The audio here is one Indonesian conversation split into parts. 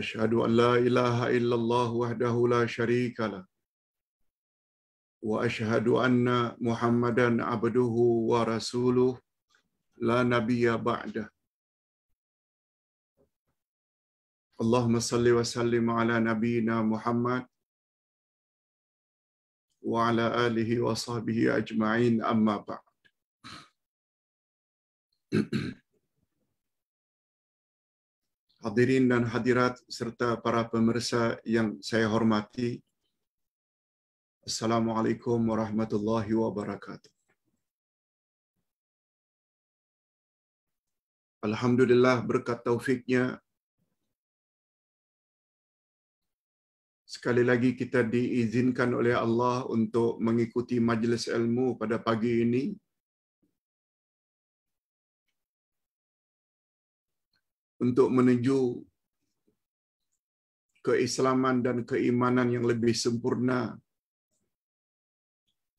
Ashadu an la ilaha illallah wahdahu la sharika lah. Wa ashadu anna muhammadan abduhu wa rasuluh la nabiyya ba'dah. Allahumma salli wa salli ala nabiyyina muhammad. Wa ala alihi wa sahbihi ajma'in amma ba'd. hadirin dan hadirat serta para pemirsa yang saya hormati. Assalamualaikum warahmatullahi wabarakatuh. Alhamdulillah berkat taufiknya sekali lagi kita diizinkan oleh Allah untuk mengikuti majlis ilmu pada pagi ini untuk menuju keislaman dan keimanan yang lebih sempurna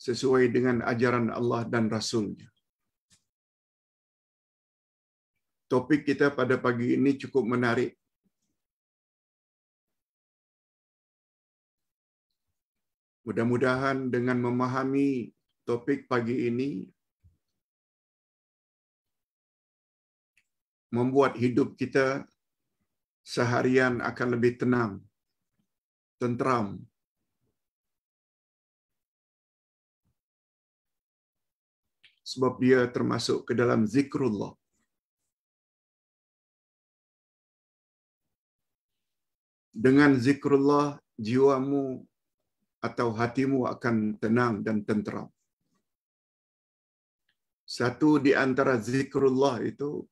sesuai dengan ajaran Allah dan Rasulnya. Topik kita pada pagi ini cukup menarik. Mudah-mudahan dengan memahami topik pagi ini, membuat hidup kita seharian akan lebih tenang, tenteram. Sebab dia termasuk ke dalam zikrullah. Dengan zikrullah, jiwamu atau hatimu akan tenang dan tenteram. Satu di antara zikrullah itu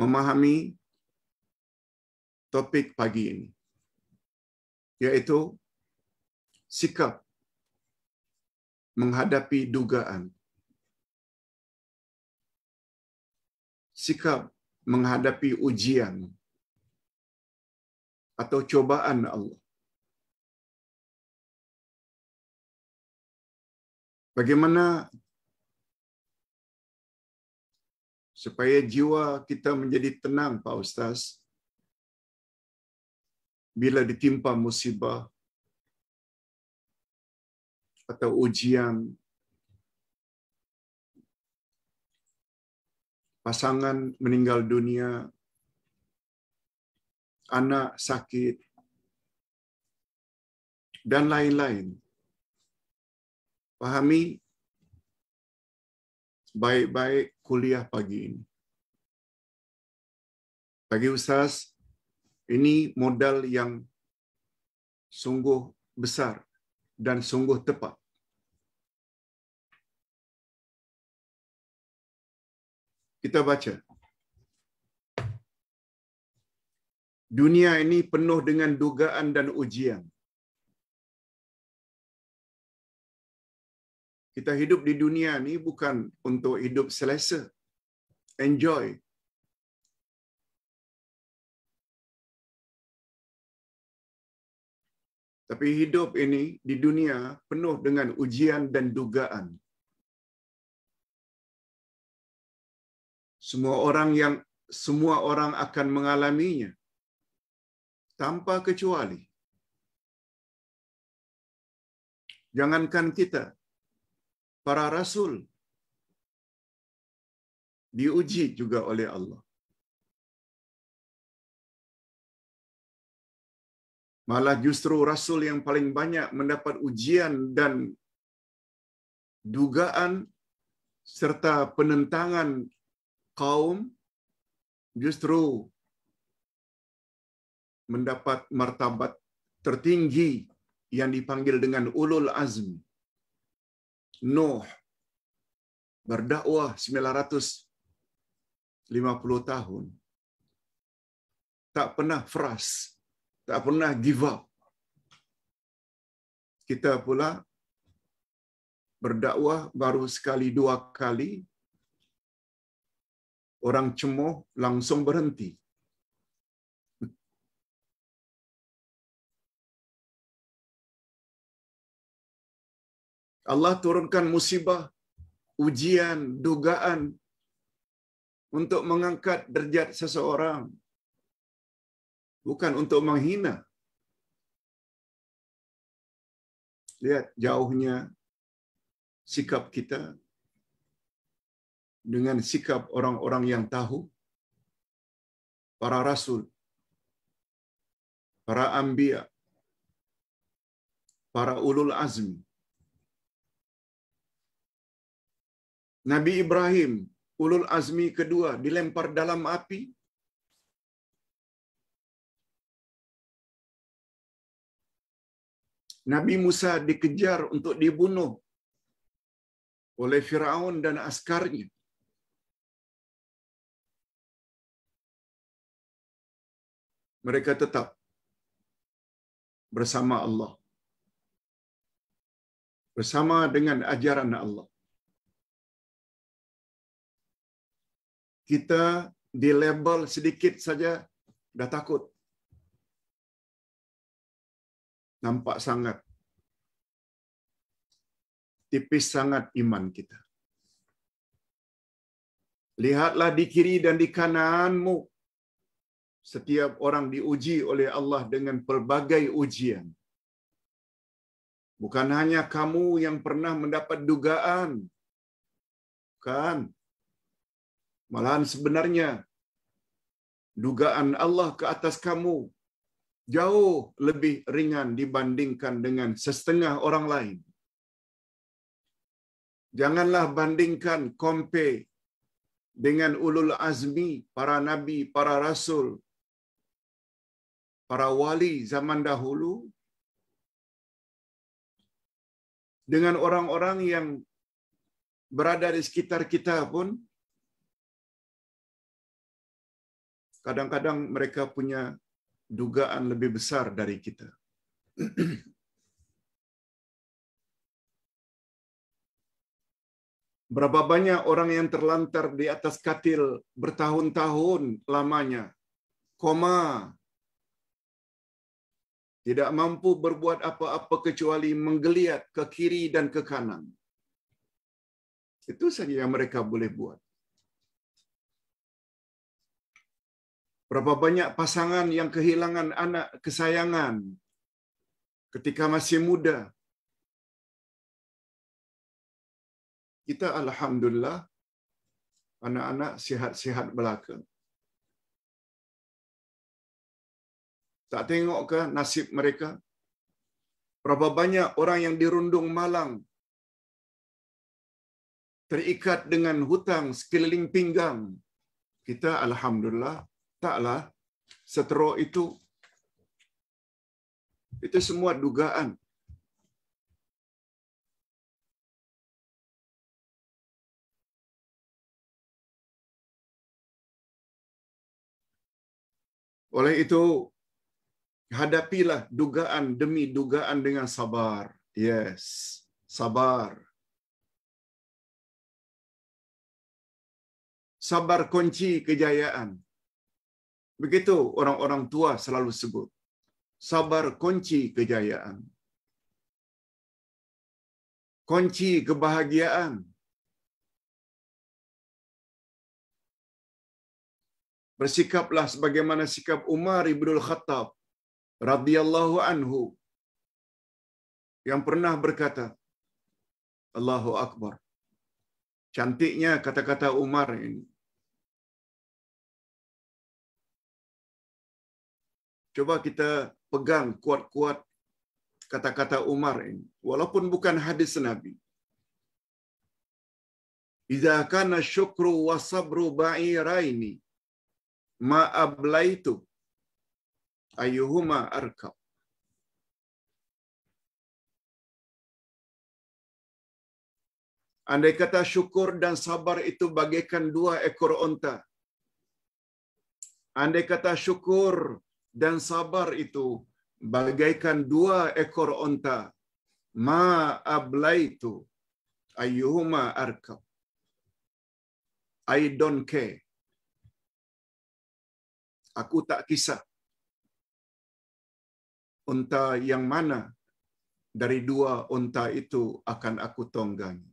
memahami topik pagi ini, yaitu sikap menghadapi dugaan, sikap menghadapi ujian atau cobaan Allah. Bagaimana supaya jiwa kita menjadi tenang Pak Ustaz bila ditimpa musibah atau ujian pasangan meninggal dunia anak sakit dan lain-lain pahami baik-baik kuliah pagi ini. Bagi Ustaz, ini modal yang sungguh besar dan sungguh tepat. Kita baca. Dunia ini penuh dengan dugaan dan ujian. Kita hidup di dunia ni bukan untuk hidup selesa. Enjoy. Tapi hidup ini di dunia penuh dengan ujian dan dugaan. Semua orang yang semua orang akan mengalaminya tanpa kecuali. Jangankan kita, para rasul diuji juga oleh Allah. Malah justru rasul yang paling banyak mendapat ujian dan dugaan serta penentangan kaum justru mendapat martabat tertinggi yang dipanggil dengan ulul azmi Nuh berdakwah 950 tahun. Tak pernah fras, tak pernah give up. Kita pula berdakwah baru sekali dua kali, orang cemoh langsung berhenti. Allah turunkan musibah, ujian, dugaan untuk mengangkat derajat seseorang. Bukan untuk menghina. Lihat jauhnya sikap kita dengan sikap orang-orang yang tahu para rasul, para ambia, para ulul azmi, Nabi Ibrahim, ulul azmi kedua, dilempar dalam api. Nabi Musa dikejar untuk dibunuh oleh Firaun dan askarnya. Mereka tetap bersama Allah. Bersama dengan ajaran Allah. kita di label sedikit saja dah takut. Nampak sangat tipis sangat iman kita. Lihatlah di kiri dan di kananmu. Setiap orang diuji oleh Allah dengan pelbagai ujian. Bukan hanya kamu yang pernah mendapat dugaan. Bukan. Malahan sebenarnya dugaan Allah ke atas kamu jauh lebih ringan dibandingkan dengan setengah orang lain. Janganlah bandingkan kompe dengan ulul azmi, para nabi, para rasul, para wali zaman dahulu dengan orang-orang yang berada di sekitar kita pun Kadang-kadang mereka punya dugaan lebih besar dari kita. Berapa banyak orang yang terlantar di atas katil bertahun-tahun lamanya, koma, tidak mampu berbuat apa-apa kecuali menggeliat ke kiri dan ke kanan. Itu saja yang mereka boleh buat. Berapa banyak pasangan yang kehilangan anak kesayangan ketika masih muda. Kita alhamdulillah anak-anak sihat-sihat belakang Tak tengokkah nasib mereka? Berapa banyak orang yang dirundung malang terikat dengan hutang sekeliling pinggang. Kita alhamdulillah taklah setero itu itu semua dugaan. Oleh itu hadapilah dugaan demi dugaan dengan sabar. Yes, sabar. Sabar kunci kejayaan. Begitu orang-orang tua selalu sebut. Sabar kunci kejayaan. Kunci kebahagiaan. Bersikaplah sebagaimana sikap Umar ibnul Khattab radhiyallahu anhu yang pernah berkata, Allahu Akbar. Cantiknya kata-kata Umar ini. Coba kita pegang kuat-kuat kata-kata Umar ini. Walaupun bukan hadis Nabi. Iza kana syukru wa sabru ba'iraini ma'ablaitu ayuhuma arkab. Andai kata syukur dan sabar itu bagaikan dua ekor onta. Andai kata syukur dan sabar itu bagaikan dua ekor onta. Ma ablaitu ayyuhuma arka. I don't care. Aku tak kisah. Unta yang mana dari dua unta itu akan aku tunggangi.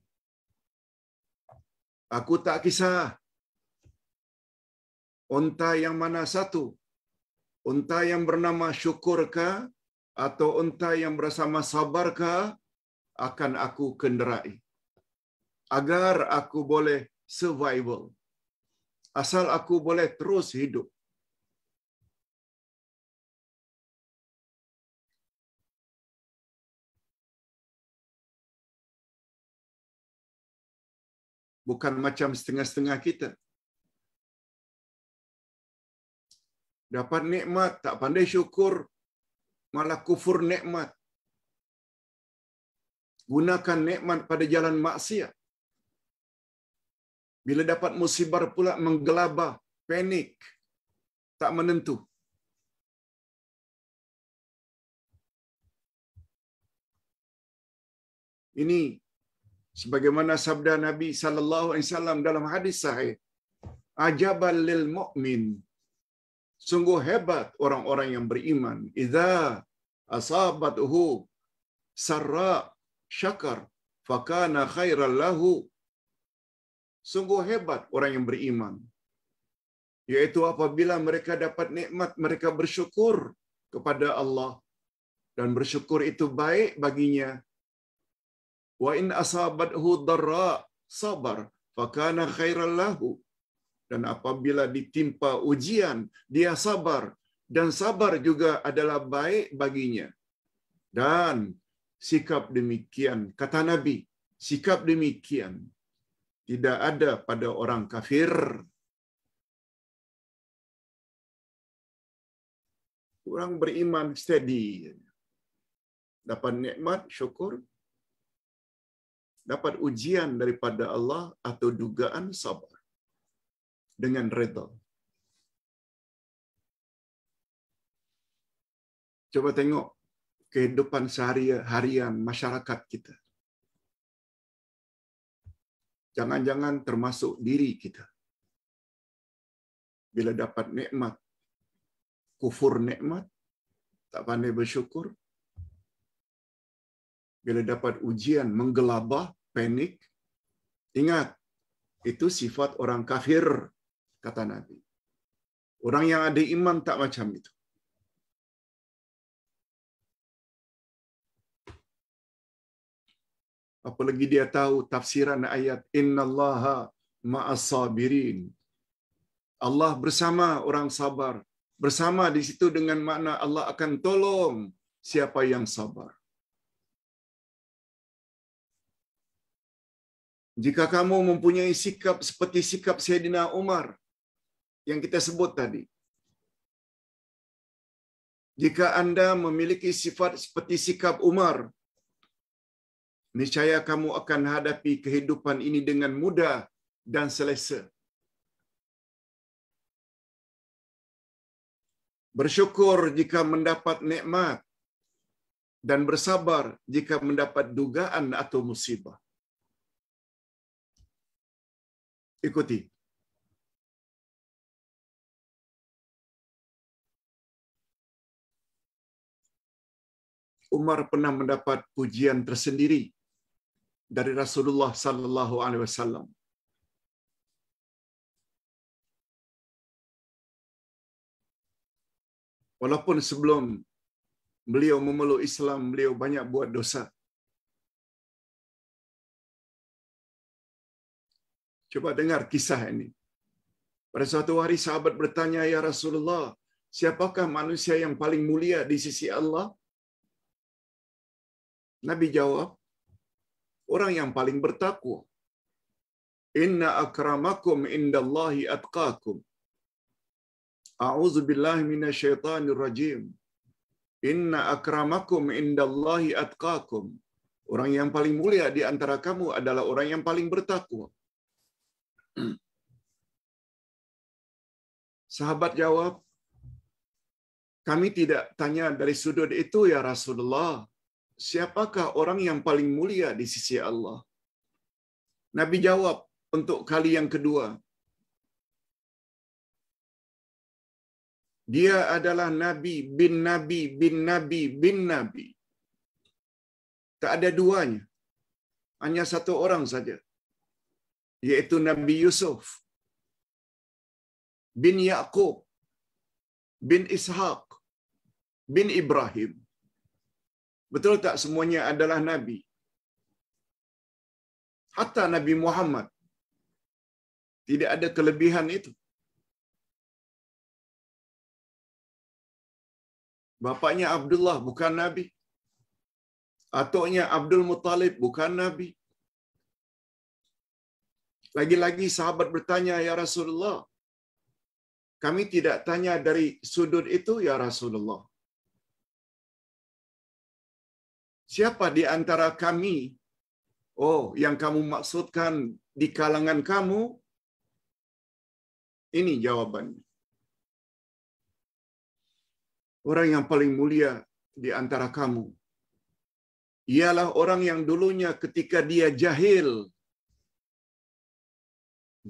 Aku tak kisah. Unta yang mana satu unta yang bernama syukurka atau unta yang bersama sabarkah akan aku kenderai agar aku boleh survival asal aku boleh terus hidup bukan macam setengah-setengah kita dapat nikmat tak pandai syukur malah kufur nikmat gunakan nikmat pada jalan maksiat bila dapat musibah pula menggelabah panik tak menentu ini sebagaimana sabda Nabi sallallahu alaihi wasallam dalam hadis sahih ajabal lil mu'min Sungguh hebat orang-orang yang beriman. Idza asabatuhu sarra syakar fakana khairan lahu. Sungguh hebat orang yang beriman. Yaitu apabila mereka dapat nikmat, mereka bersyukur kepada Allah. Dan bersyukur itu baik baginya. Wa in asabathu darra sabar fakana khairan lahu dan apabila ditimpa ujian, dia sabar. Dan sabar juga adalah baik baginya. Dan sikap demikian, kata Nabi, sikap demikian tidak ada pada orang kafir. Orang beriman steady. Dapat nikmat, syukur. Dapat ujian daripada Allah atau dugaan sabar dengan reda. Coba tengok kehidupan sehari-harian masyarakat kita. Jangan-jangan termasuk diri kita. Bila dapat nikmat, kufur nikmat, tak pandai bersyukur. Bila dapat ujian, menggelabah, panik. Ingat, itu sifat orang kafir kata Nabi. Orang yang ada iman tak macam itu. Apalagi dia tahu tafsiran ayat innallaha ma'as maasabirin Allah bersama orang sabar. Bersama di situ dengan makna Allah akan tolong siapa yang sabar. Jika kamu mempunyai sikap seperti sikap Sayyidina Umar, yang kita sebut tadi. Jika Anda memiliki sifat seperti sikap Umar, niscaya kamu akan hadapi kehidupan ini dengan mudah dan selesa. Bersyukur jika mendapat nikmat dan bersabar jika mendapat dugaan atau musibah. Ikuti Umar pernah mendapat pujian tersendiri dari Rasulullah sallallahu alaihi wasallam. Walaupun sebelum beliau memeluk Islam, beliau banyak buat dosa. Coba dengar kisah ini. Pada suatu hari sahabat bertanya, Ya Rasulullah, siapakah manusia yang paling mulia di sisi Allah? Nabi jawab, orang yang paling bertakwa. Inna akramakum indallahi atqakum. A'udzu billahi minasyaitonir rajim. Inna akramakum indallahi atqakum. Orang yang paling mulia di antara kamu adalah orang yang paling bertakwa. Sahabat jawab, kami tidak tanya dari sudut itu ya Rasulullah siapakah orang yang paling mulia di sisi Allah? Nabi jawab untuk kali yang kedua. Dia adalah nabi bin nabi bin nabi bin nabi. Tak ada duanya. Hanya satu orang saja. Yaitu Nabi Yusuf bin Yakub bin Ishaq bin Ibrahim Betul tak semuanya adalah nabi? Hatta Nabi Muhammad tidak ada kelebihan itu. Bapaknya Abdullah bukan nabi. Atoknya Abdul Muttalib bukan nabi. Lagi-lagi sahabat bertanya, Ya Rasulullah, kami tidak tanya dari sudut itu, Ya Rasulullah. Siapa di antara kami? Oh, yang kamu maksudkan di kalangan kamu? Ini jawabannya. Orang yang paling mulia di antara kamu ialah orang yang dulunya ketika dia jahil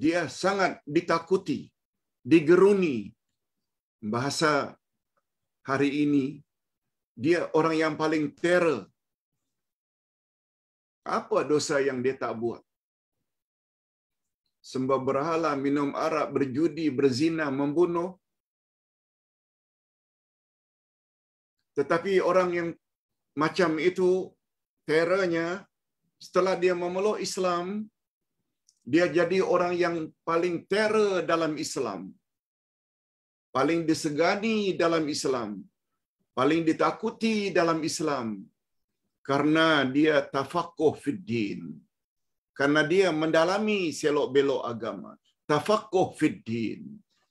dia sangat ditakuti, digeruni. Bahasa hari ini dia orang yang paling teror apa dosa yang dia tak buat? Sembah berhala, minum arak, berjudi, berzina, membunuh. Tetapi orang yang macam itu, teranya, setelah dia memeluk Islam, dia jadi orang yang paling terer dalam Islam. Paling disegani dalam Islam. Paling ditakuti dalam Islam. karena dia tafakuh fiddin. Karena dia mendalami selok-belok agama. Tafakuh fiddin.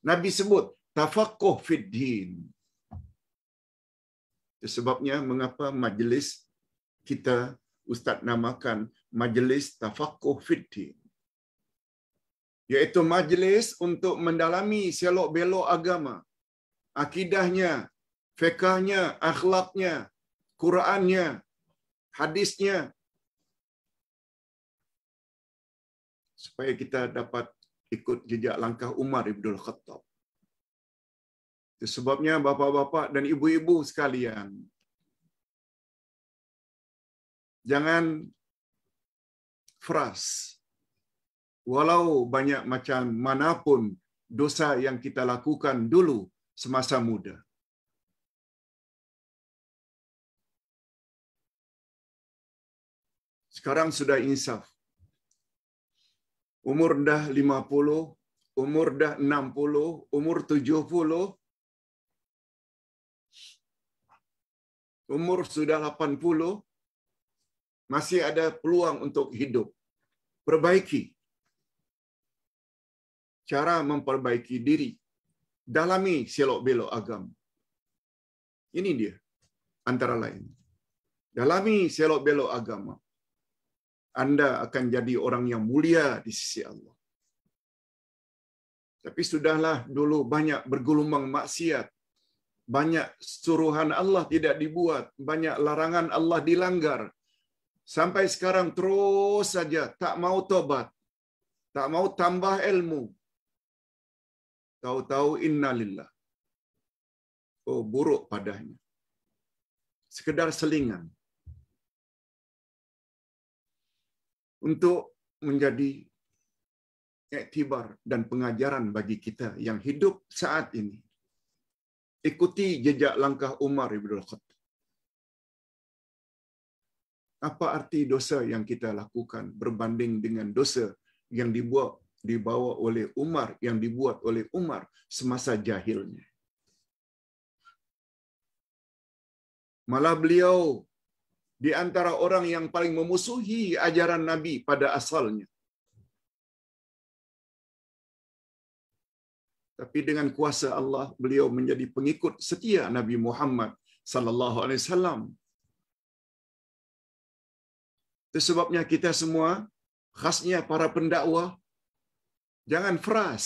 Nabi sebut tafakuh fiddin. Sebabnya mengapa majelis kita Ustaz namakan majelis tafakuh fiddin. yaitu Iaitu majelis untuk mendalami selok-belok agama. Akidahnya, fekahnya, akhlaknya, Qurannya, hadisnya supaya kita dapat ikut jejak langkah Umar Ibnul Khattab. Itu sebabnya bapak-bapak dan ibu-ibu sekalian, jangan fras. Walau banyak macam manapun dosa yang kita lakukan dulu semasa muda. Sekarang sudah insaf. Umur dah 50, umur dah 60, umur 70, umur sudah 80, masih ada peluang untuk hidup. Perbaiki. Cara memperbaiki diri. Dalami selok-belok agama. Ini dia. Antara lain. Dalami selok-belok agama. Anda akan jadi orang yang mulia di sisi Allah. Tapi sudahlah dulu banyak bergelombang maksiat. Banyak suruhan Allah tidak dibuat. Banyak larangan Allah dilanggar. Sampai sekarang terus saja tak mau tobat. Tak mau tambah ilmu. Tahu-tahu innalillah. Oh buruk padanya. Sekedar selingan. untuk menjadi ektibar dan pengajaran bagi kita yang hidup saat ini. Ikuti jejak langkah Umar Ibn Khattab. Apa arti dosa yang kita lakukan berbanding dengan dosa yang dibuat dibawa oleh Umar, yang dibuat oleh Umar semasa jahilnya. Malah beliau di antara orang yang paling memusuhi ajaran Nabi pada asalnya. Tapi dengan kuasa Allah beliau menjadi pengikut setia Nabi Muhammad sallallahu alaihi wasallam. Itu sebabnya kita semua khasnya para pendakwah jangan fras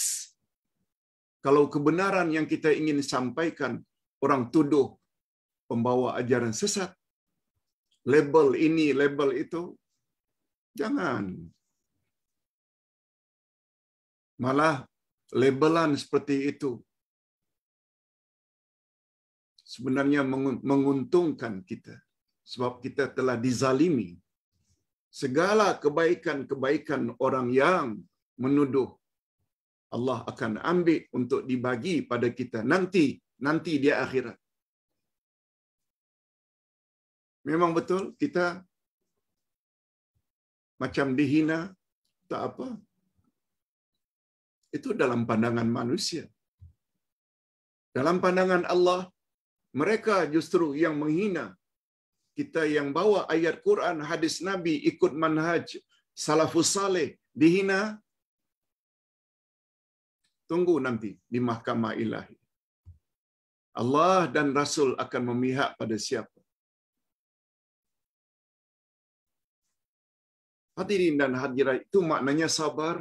kalau kebenaran yang kita ingin sampaikan orang tuduh pembawa ajaran sesat label ini, label itu. Jangan. Malah labelan seperti itu sebenarnya menguntungkan kita sebab kita telah dizalimi segala kebaikan-kebaikan orang yang menuduh Allah akan ambil untuk dibagi pada kita nanti nanti di akhirat Memang betul kita macam dihina, tak apa. Itu dalam pandangan manusia. Dalam pandangan Allah, mereka justru yang menghina. Kita yang bawa ayat Quran, hadis Nabi, ikut manhaj, salafus saleh, dihina. Tunggu nanti di mahkamah ilahi. Allah dan Rasul akan memihak pada siapa Hadirin dan hadirat itu maknanya sabar.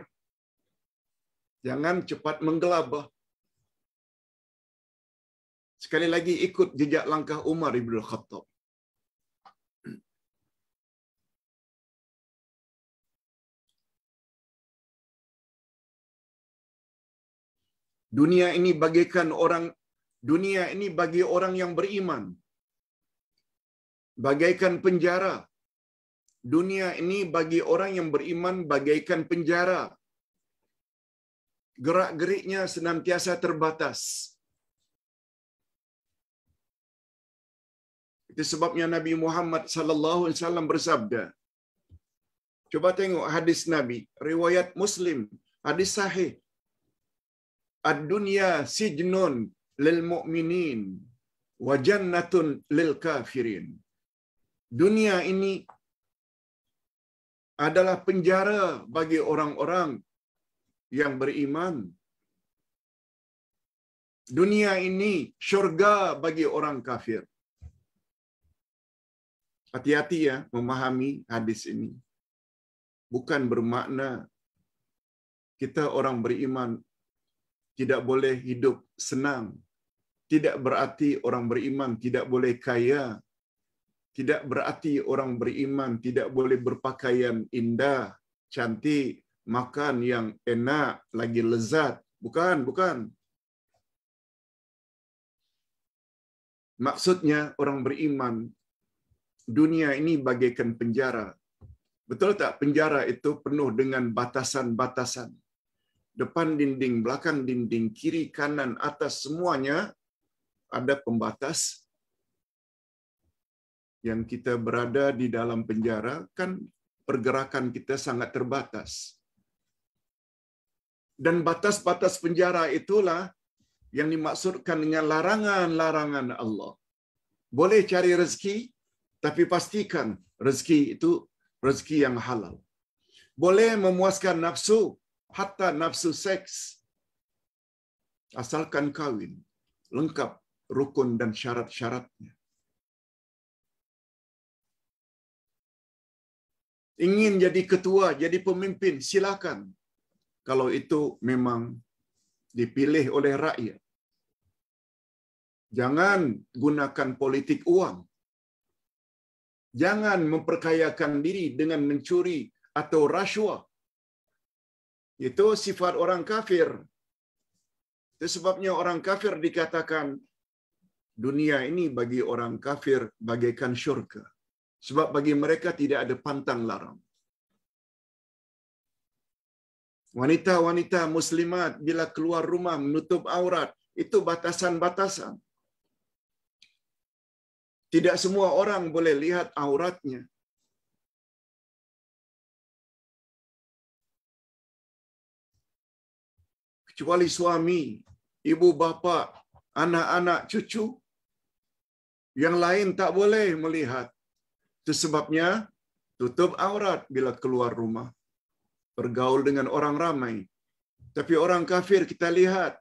Jangan cepat menggelabah. Sekali lagi ikut jejak langkah Umar Ibn Khattab. Dunia ini bagikan orang dunia ini bagi orang yang beriman bagaikan penjara Dunia ini bagi orang yang beriman bagaikan penjara. Gerak-geriknya senantiasa terbatas. Itu sebabnya Nabi Muhammad sallallahu alaihi wasallam bersabda. Coba tengok hadis Nabi, riwayat Muslim, hadis sahih. Ad-dunya sijnun lil mu'minin wa jannatun lil kafirin. Dunia ini adalah penjara bagi orang-orang yang beriman. Dunia ini syurga bagi orang kafir. Hati-hati ya memahami hadis ini. Bukan bermakna kita orang beriman tidak boleh hidup senang. Tidak berarti orang beriman tidak boleh kaya, Tidak berarti orang beriman tidak boleh berpakaian indah, cantik, makan yang enak, lagi lezat. Bukan, bukan. Maksudnya orang beriman, dunia ini bagaikan penjara. Betul tak penjara itu penuh dengan batasan-batasan. Depan dinding, belakang dinding, kiri, kanan, atas semuanya ada pembatas yang kita berada di dalam penjara, kan pergerakan kita sangat terbatas. Dan batas-batas penjara itulah yang dimaksudkan dengan larangan-larangan Allah. Boleh cari rezeki, tapi pastikan rezeki itu rezeki yang halal. Boleh memuaskan nafsu, hatta nafsu seks, asalkan kawin, lengkap rukun dan syarat-syaratnya. ingin jadi ketua, jadi pemimpin, silakan. Kalau itu memang dipilih oleh rakyat. Jangan gunakan politik uang. Jangan memperkayakan diri dengan mencuri atau rasuah. Itu sifat orang kafir. Itu sebabnya orang kafir dikatakan dunia ini bagi orang kafir bagaikan syurga. Sebab bagi mereka tidak ada pantang larang. Wanita-wanita muslimat bila keluar rumah menutup aurat, itu batasan-batasan. Tidak semua orang boleh lihat auratnya. Kecuali suami, ibu bapa, anak-anak, cucu. Yang lain tak boleh melihat. Itu sebabnya tutup aurat bila keluar rumah. Bergaul dengan orang ramai. Tapi orang kafir kita lihat.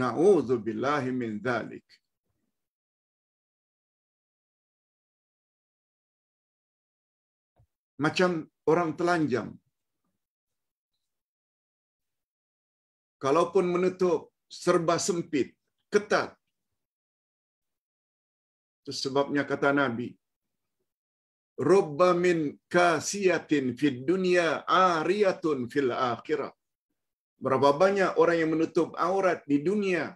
Na'udzubillahi min dhalik. Macam orang telanjang. Kalaupun menutup serba sempit, ketat. Itu sebabnya kata Nabi, Rubba min kasiyatin fid dunya ariyatun fil akhirah. Berapa banyak orang yang menutup aurat di dunia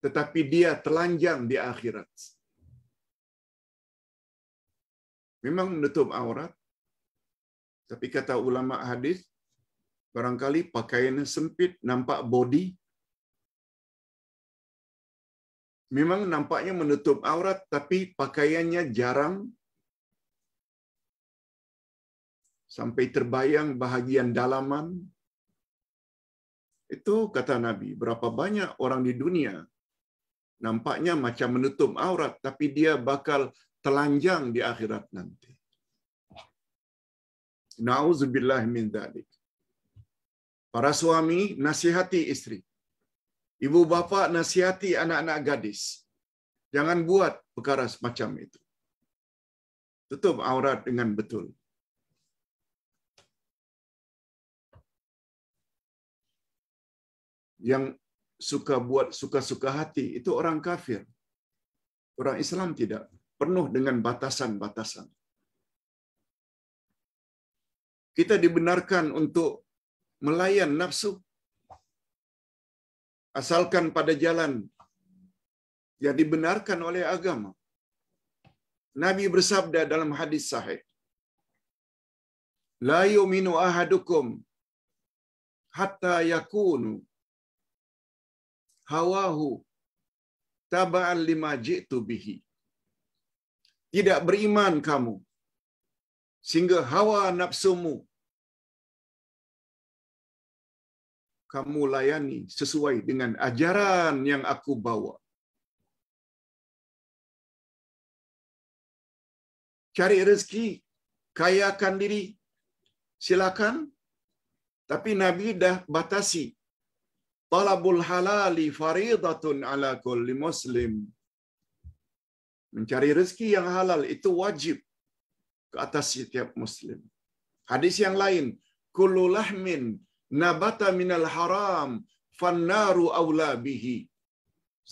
tetapi dia telanjang di akhirat. Memang menutup aurat tapi kata ulama hadis barangkali pakaiannya sempit nampak body memang nampaknya menutup aurat tapi pakaiannya jarang sampai terbayang bahagian dalaman. Itu kata Nabi, berapa banyak orang di dunia nampaknya macam menutup aurat, tapi dia bakal telanjang di akhirat nanti. Na'udzubillah min dhalik. Para suami nasihati istri. Ibu bapa nasihati anak-anak gadis. Jangan buat perkara semacam itu. Tutup aurat dengan betul. yang suka buat suka-suka hati itu orang kafir. Orang Islam tidak penuh dengan batasan-batasan. Kita dibenarkan untuk melayan nafsu asalkan pada jalan yang dibenarkan oleh agama. Nabi bersabda dalam hadis sahih, La yu'minu ahadukum hatta yakunu hawahu taba'an lima jitu bihi. Tidak beriman kamu sehingga hawa nafsumu kamu layani sesuai dengan ajaran yang aku bawa. Cari rezeki, kayakan diri, silakan. Tapi Nabi dah batasi Talabul halali faridatun ala kulli muslim. Mencari rezeki yang halal itu wajib ke atas setiap muslim. Hadis yang lain, kullu lahmin nabata minal haram fannaru awla bihi.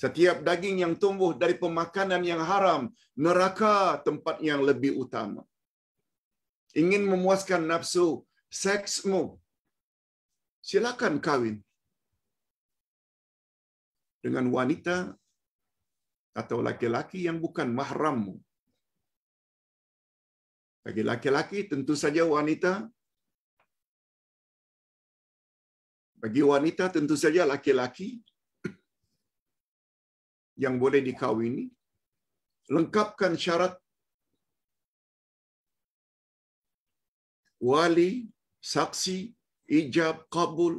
Setiap daging yang tumbuh dari pemakanan yang haram, neraka tempat yang lebih utama. Ingin memuaskan nafsu, seksmu, silakan kawin dengan wanita atau laki-laki yang bukan mahrammu. Bagi laki-laki tentu saja wanita. Bagi wanita tentu saja laki-laki yang boleh dikawini. Lengkapkan syarat wali, saksi, ijab, kabul,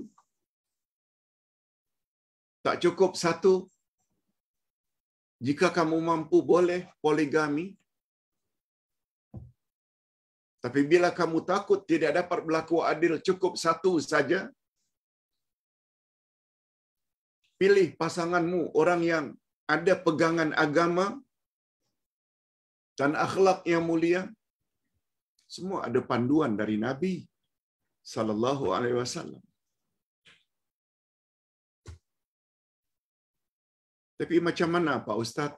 Tak cukup satu. Jika kamu mampu boleh poligami. Tapi bila kamu takut tidak dapat berlaku adil cukup satu saja. Pilih pasanganmu orang yang ada pegangan agama dan akhlak yang mulia. Semua ada panduan dari Nabi sallallahu alaihi wasallam. Tapi macam mana Pak Ustaz?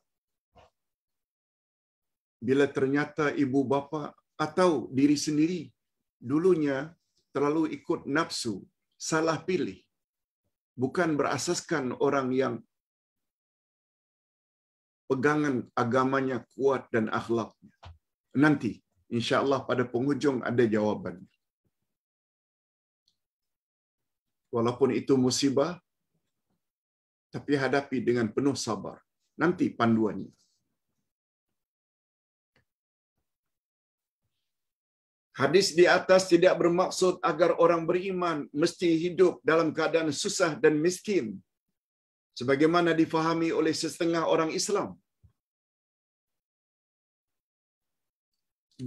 Bila ternyata ibu bapa atau diri sendiri dulunya terlalu ikut nafsu, salah pilih. Bukan berasaskan orang yang pegangan agamanya kuat dan akhlaknya. Nanti, insya Allah pada penghujung ada jawabannya. Walaupun itu musibah, tapi hadapi dengan penuh sabar. Nanti panduannya. Hadis di atas tidak bermaksud agar orang beriman mesti hidup dalam keadaan susah dan miskin. Sebagaimana difahami oleh setengah orang Islam.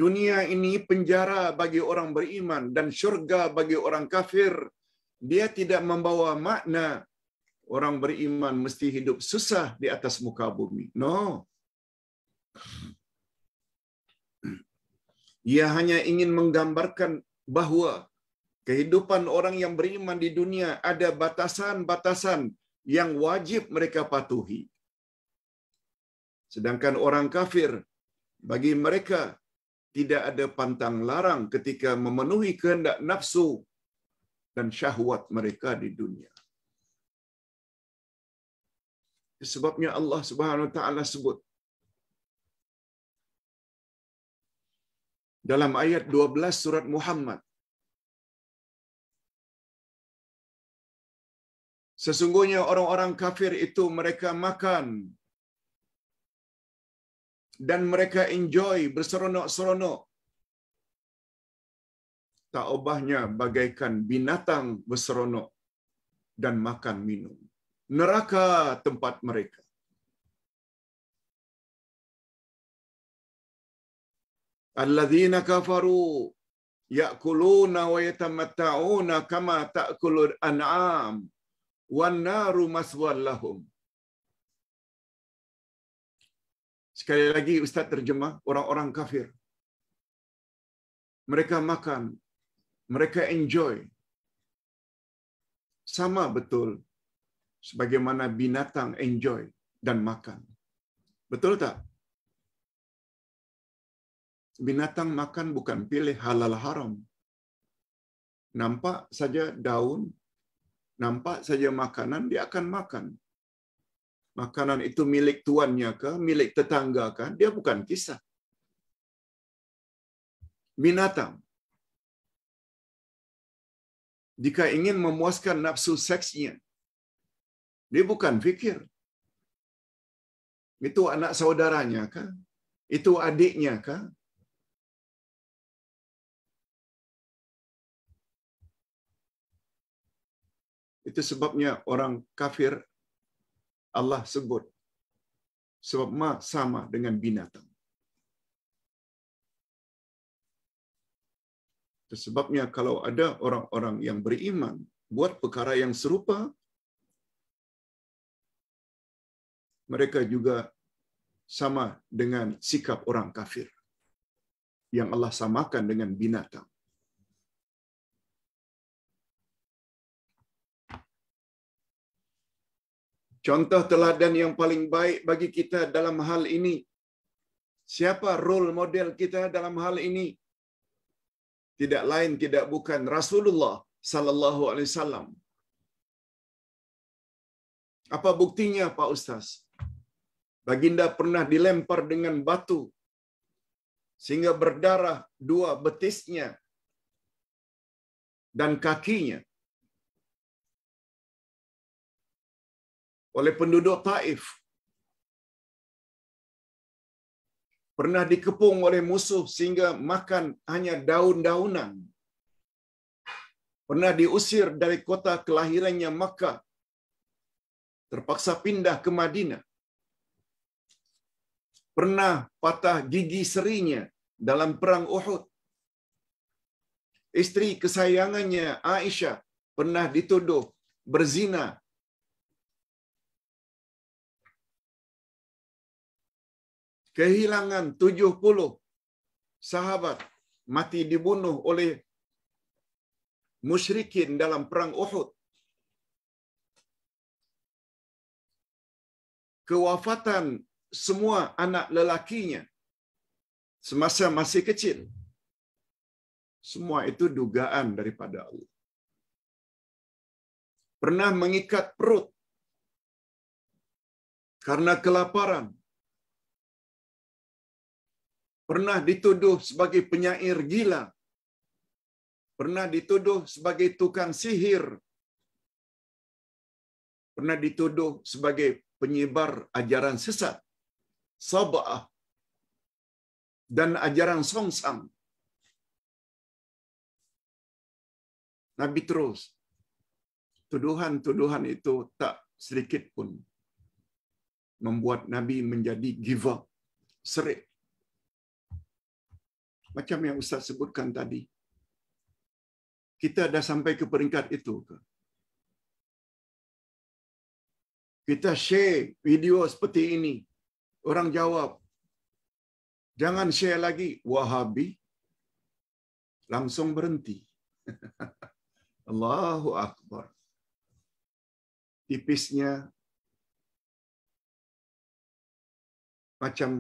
Dunia ini penjara bagi orang beriman dan syurga bagi orang kafir. Dia tidak membawa makna orang beriman mesti hidup susah di atas muka bumi. No. Ia hanya ingin menggambarkan bahwa kehidupan orang yang beriman di dunia ada batasan-batasan yang wajib mereka patuhi. Sedangkan orang kafir bagi mereka tidak ada pantang larang ketika memenuhi kehendak nafsu dan syahwat mereka di dunia. sebabnya Allah Subhanahu Wa Taala sebut dalam ayat 12 surat Muhammad Sesungguhnya orang-orang kafir itu mereka makan dan mereka enjoy berseronok-seronok. Tak bagaikan binatang berseronok dan makan minum neraka tempat mereka. Alladzina kafaru ya'kuluna wa yatamatta'una kama ta'kulul an'am wan naru maswal Sekali lagi Ustaz terjemah, orang-orang kafir. Mereka makan, mereka enjoy. Sama betul sebagaimana binatang enjoy dan makan. Betul tak? Binatang makan bukan pilih halal haram. Nampak saja daun, nampak saja makanan, dia akan makan. Makanan itu milik tuannya ke, milik tetangga ke, dia bukan kisah. Binatang. Jika ingin memuaskan nafsu seksnya, dia bukan fikir. Itu anak saudaranya kah? Itu adiknya kah? Itu sebabnya orang kafir Allah sebut sebab ma sama dengan binatang. Itu sebabnya kalau ada orang-orang yang beriman buat perkara yang serupa, mereka juga sama dengan sikap orang kafir yang Allah samakan dengan binatang. Contoh teladan yang paling baik bagi kita dalam hal ini. Siapa role model kita dalam hal ini? Tidak lain tidak bukan Rasulullah sallallahu alaihi wasallam. Apa buktinya Pak Ustaz? Baginda pernah dilempar dengan batu sehingga berdarah dua betisnya dan kakinya. Oleh penduduk Taif. Pernah dikepung oleh musuh sehingga makan hanya daun-daunan. Pernah diusir dari kota kelahirannya Makkah. Terpaksa pindah ke Madinah pernah patah gigi serinya dalam perang Uhud. Istri kesayangannya Aisyah pernah dituduh berzina. Kehilangan 70 sahabat mati dibunuh oleh musyrikin dalam perang Uhud. Kewafatan semua anak lelakinya semasa masih kecil. Semua itu dugaan daripada Allah. Pernah mengikat perut karena kelaparan. Pernah dituduh sebagai penyair gila. Pernah dituduh sebagai tukang sihir. Pernah dituduh sebagai penyebar ajaran sesat. sabah dan ajaran songsang. Nabi terus. Tuduhan-tuduhan itu tak sedikit pun membuat Nabi menjadi give up, serik. Macam yang Ustaz sebutkan tadi, kita dah sampai ke peringkat itu Kita share video seperti ini Orang jawab, jangan share lagi Wahabi. Langsung berhenti. Allahu Akbar. Tipisnya macam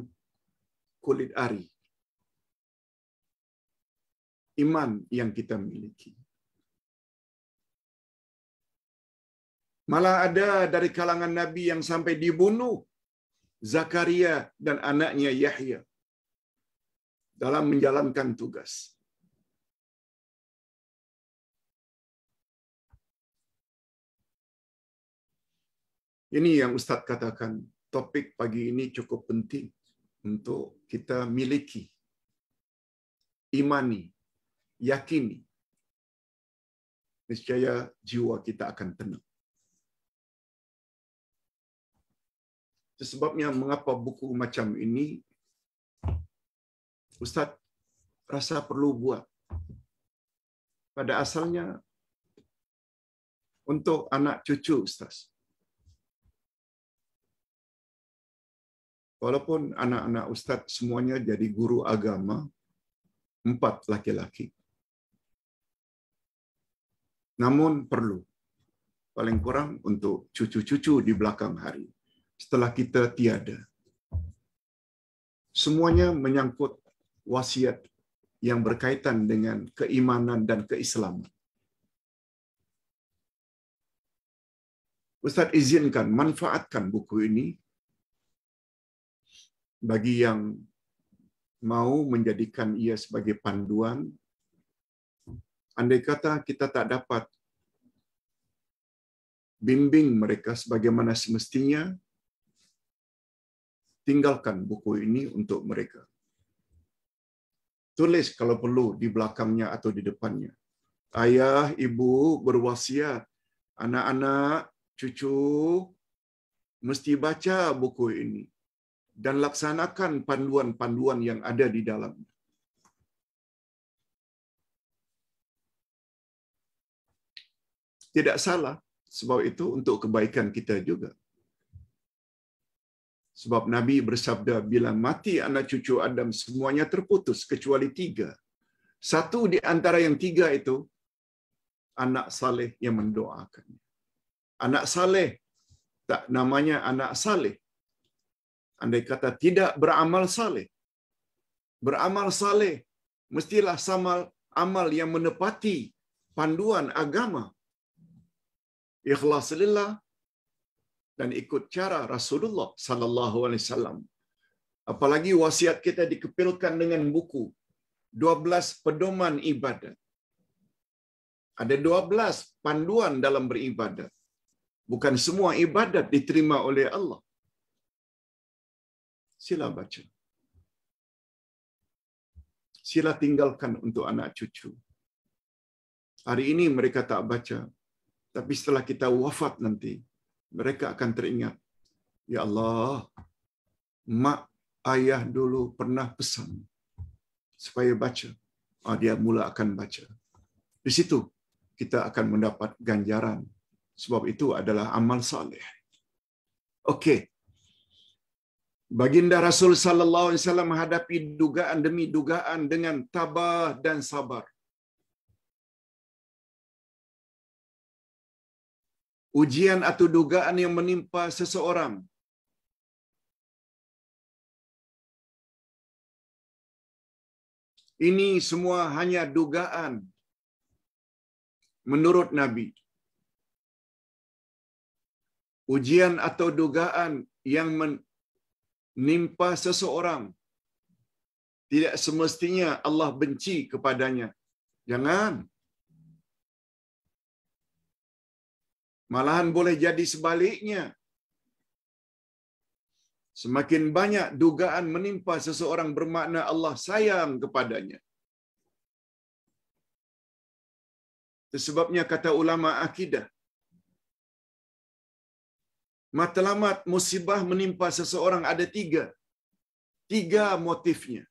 kulit ari. Iman yang kita miliki. Malah ada dari kalangan Nabi yang sampai dibunuh Zakaria dan anaknya Yahya dalam menjalankan tugas. Ini yang Ustadz katakan, topik pagi ini cukup penting untuk kita miliki, imani, yakini, niscaya jiwa kita akan tenang. Sebabnya mengapa buku macam ini Ustadz rasa perlu buat. Pada asalnya untuk anak cucu Ustaz. Walaupun anak-anak Ustaz semuanya jadi guru agama, empat laki-laki. Namun perlu, paling kurang untuk cucu-cucu di belakang hari setelah kita tiada. Semuanya menyangkut wasiat yang berkaitan dengan keimanan dan keislaman. Ustaz izinkan manfaatkan buku ini bagi yang mau menjadikan ia sebagai panduan. Andai kata kita tak dapat bimbing mereka sebagaimana semestinya, tinggalkan buku ini untuk mereka. Tulis kalau perlu di belakangnya atau di depannya. Ayah, ibu berwasiat, anak-anak, cucu mesti baca buku ini dan laksanakan panduan-panduan yang ada di dalamnya. Tidak salah, sebab itu untuk kebaikan kita juga. Sebab Nabi bersabda, bila mati anak cucu Adam, semuanya terputus kecuali tiga. Satu di antara yang tiga itu, anak saleh yang mendoakan Anak saleh, tak namanya anak saleh. Andai kata tidak beramal saleh. Beramal saleh, mestilah sama amal yang menepati panduan agama. Ikhlas lillah, dan ikut cara Rasulullah sallallahu alaihi wasallam. Apalagi wasiat kita dikepilkan dengan buku 12 pedoman ibadat. Ada 12 panduan dalam beribadat. Bukan semua ibadat diterima oleh Allah. Sila baca. Sila tinggalkan untuk anak cucu. Hari ini mereka tak baca. Tapi setelah kita wafat nanti, mereka akan teringat, Ya Allah, mak ayah dulu pernah pesan supaya baca. Oh, dia mula akan baca. Di situ kita akan mendapat ganjaran. Sebab itu adalah amal saleh. Okey. Baginda Rasul sallallahu alaihi wasallam menghadapi dugaan demi dugaan dengan tabah dan sabar. ujian atau dugaan yang menimpa seseorang Ini semua hanya dugaan menurut Nabi. Ujian atau dugaan yang menimpa seseorang tidak semestinya Allah benci kepadanya. Jangan. Malahan boleh jadi sebaliknya. Semakin banyak dugaan menimpa seseorang bermakna Allah sayang kepadanya. Sebabnya kata ulama akidah, matlamat musibah menimpa seseorang ada tiga. Tiga motifnya.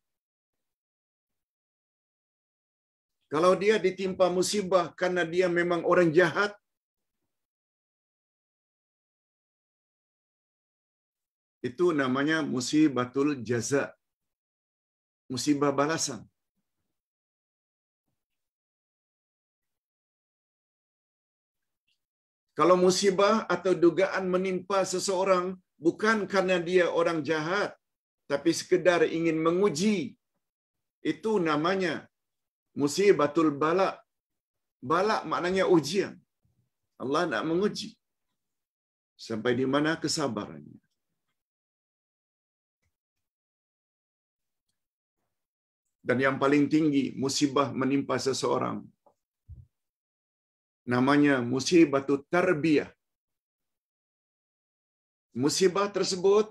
Kalau dia ditimpa musibah karena dia memang orang jahat, itu namanya musibatul jaza. Musibah balasan. Kalau musibah atau dugaan menimpa seseorang bukan karena dia orang jahat, tapi sekedar ingin menguji, itu namanya musibatul bala bala maknanya ujian. Allah nak menguji. Sampai di mana kesabarannya. dan yang paling tinggi musibah menimpa seseorang namanya musibah tu tarbiyah musibah tersebut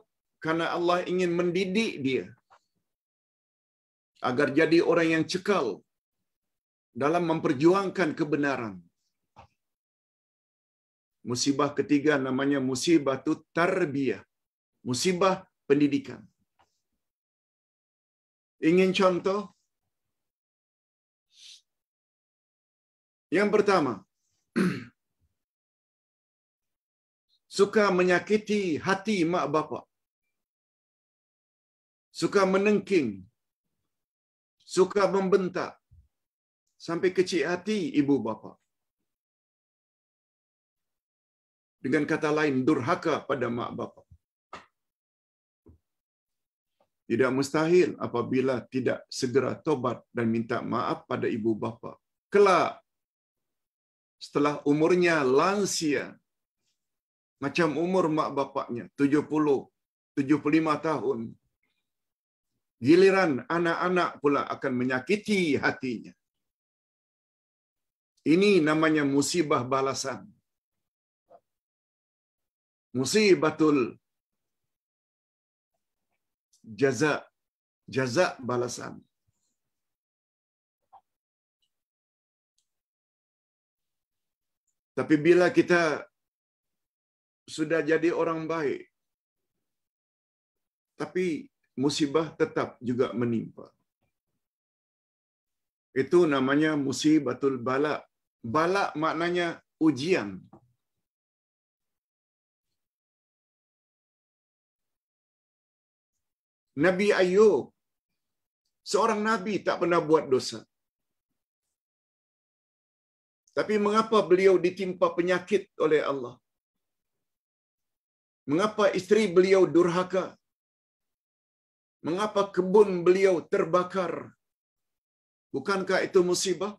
karena Allah ingin mendidik dia agar jadi orang yang cekal dalam memperjuangkan kebenaran musibah ketiga namanya musibah tu tarbiyah musibah pendidikan ingin contoh? Yang pertama, suka menyakiti hati mak bapak. Suka menengking. Suka membentak. Sampai kecil hati ibu bapa. Dengan kata lain, durhaka pada mak bapa. Tidak mustahil apabila tidak segera tobat dan minta maaf pada ibu bapa. Kelak setelah umurnya lansia macam umur mak bapaknya 70 75 tahun giliran anak-anak pula akan menyakiti hatinya ini namanya musibah balasan musibatul jaza jaza balasan tapi bila kita sudah jadi orang baik tapi musibah tetap juga menimpa itu namanya musibatul bala bala maknanya ujian Nabi Ayub. Seorang Nabi tak pernah buat dosa. Tapi mengapa beliau ditimpa penyakit oleh Allah? Mengapa isteri beliau durhaka? Mengapa kebun beliau terbakar? Bukankah itu musibah?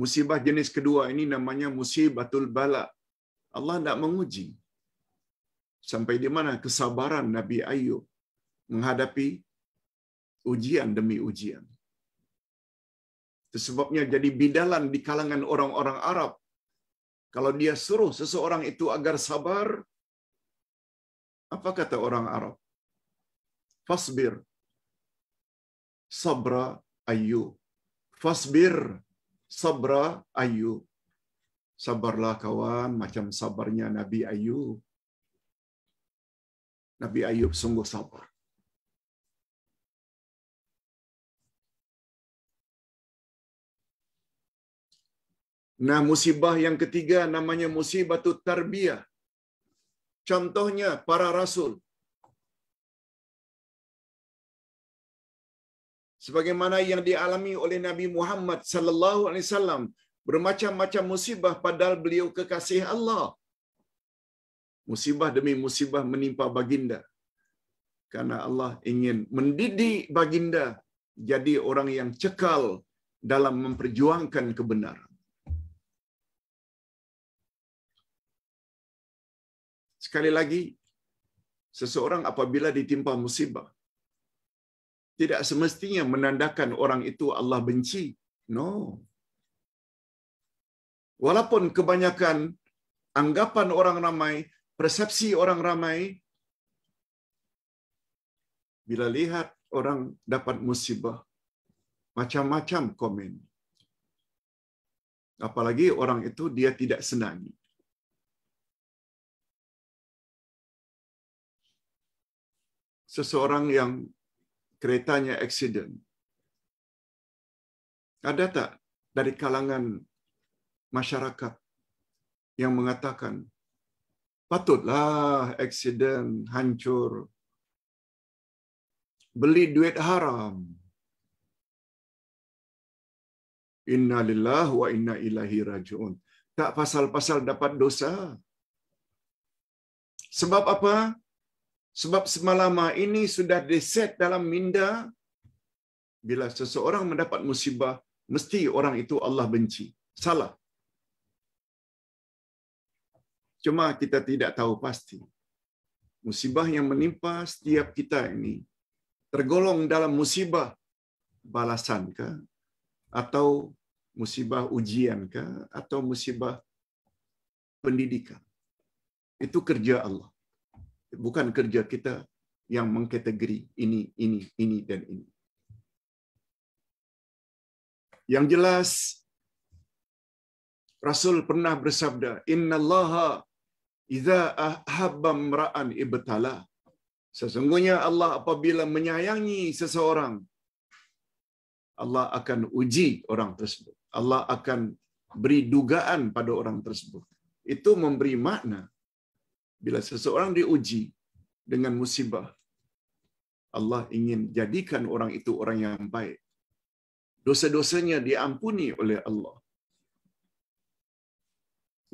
Musibah jenis kedua ini namanya musibatul bala. Allah tidak menguji. Sampai di mana kesabaran Nabi Ayub menghadapi ujian demi ujian. Itu sebabnya jadi bidalan di kalangan orang-orang Arab. Kalau dia suruh seseorang itu agar sabar, apa kata orang Arab? Fasbir. Sabra ayu. Fasbir. Sabra ayu. Sabarlah kawan, macam sabarnya Nabi Ayub Nabi Ayub sungguh sabar. Nah, musibah yang ketiga namanya musibah tu tarbiyah. Contohnya para rasul. Sebagaimana yang dialami oleh Nabi Muhammad sallallahu alaihi wasallam, bermacam-macam musibah padahal beliau kekasih Allah musibah demi musibah menimpa baginda karena Allah ingin mendidik baginda jadi orang yang cekal dalam memperjuangkan kebenaran. Sekali lagi, seseorang apabila ditimpa musibah, tidak semestinya menandakan orang itu Allah benci. No. Walaupun kebanyakan anggapan orang ramai persepsi orang ramai bila lihat orang dapat musibah macam-macam komen. Apalagi orang itu dia tidak senangi Seseorang yang keretanya eksiden Ada tak dari kalangan masyarakat yang mengatakan Patutlah eksiden hancur. Beli duit haram. Inna lillah wa inna ilahi rajun. Tak pasal-pasal dapat dosa. Sebab apa? Sebab semalama ini sudah diset dalam minda. Bila seseorang mendapat musibah, mesti orang itu Allah benci. Salah. Cuma kita tidak tahu pasti. Musibah yang menimpa setiap kita ini tergolong dalam musibah balasankah atau musibah ujiankah atau musibah pendidikan. Itu kerja Allah. Bukan kerja kita yang mengkategori ini, ini, ini, dan ini. Yang jelas, Rasul pernah bersabda, Inna allaha Iza ahabba mra'an ibtala. Sesungguhnya Allah apabila menyayangi seseorang, Allah akan uji orang tersebut. Allah akan beri dugaan pada orang tersebut. Itu memberi makna. Bila seseorang diuji dengan musibah, Allah ingin jadikan orang itu orang yang baik. Dosa-dosanya diampuni oleh Allah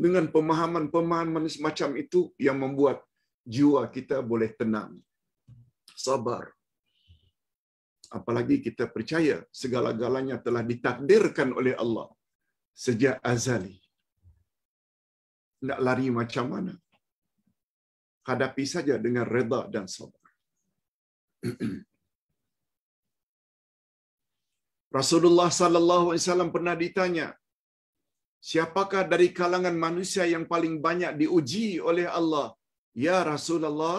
dengan pemahaman-pemahaman semacam itu yang membuat jiwa kita boleh tenang, sabar. Apalagi kita percaya segala-galanya telah ditakdirkan oleh Allah sejak azali. Nak lari macam mana? Hadapi saja dengan reda dan sabar. Rasulullah sallallahu alaihi wasallam pernah ditanya, Siapakah dari kalangan manusia yang paling banyak diuji oleh Allah? Ya Rasulullah.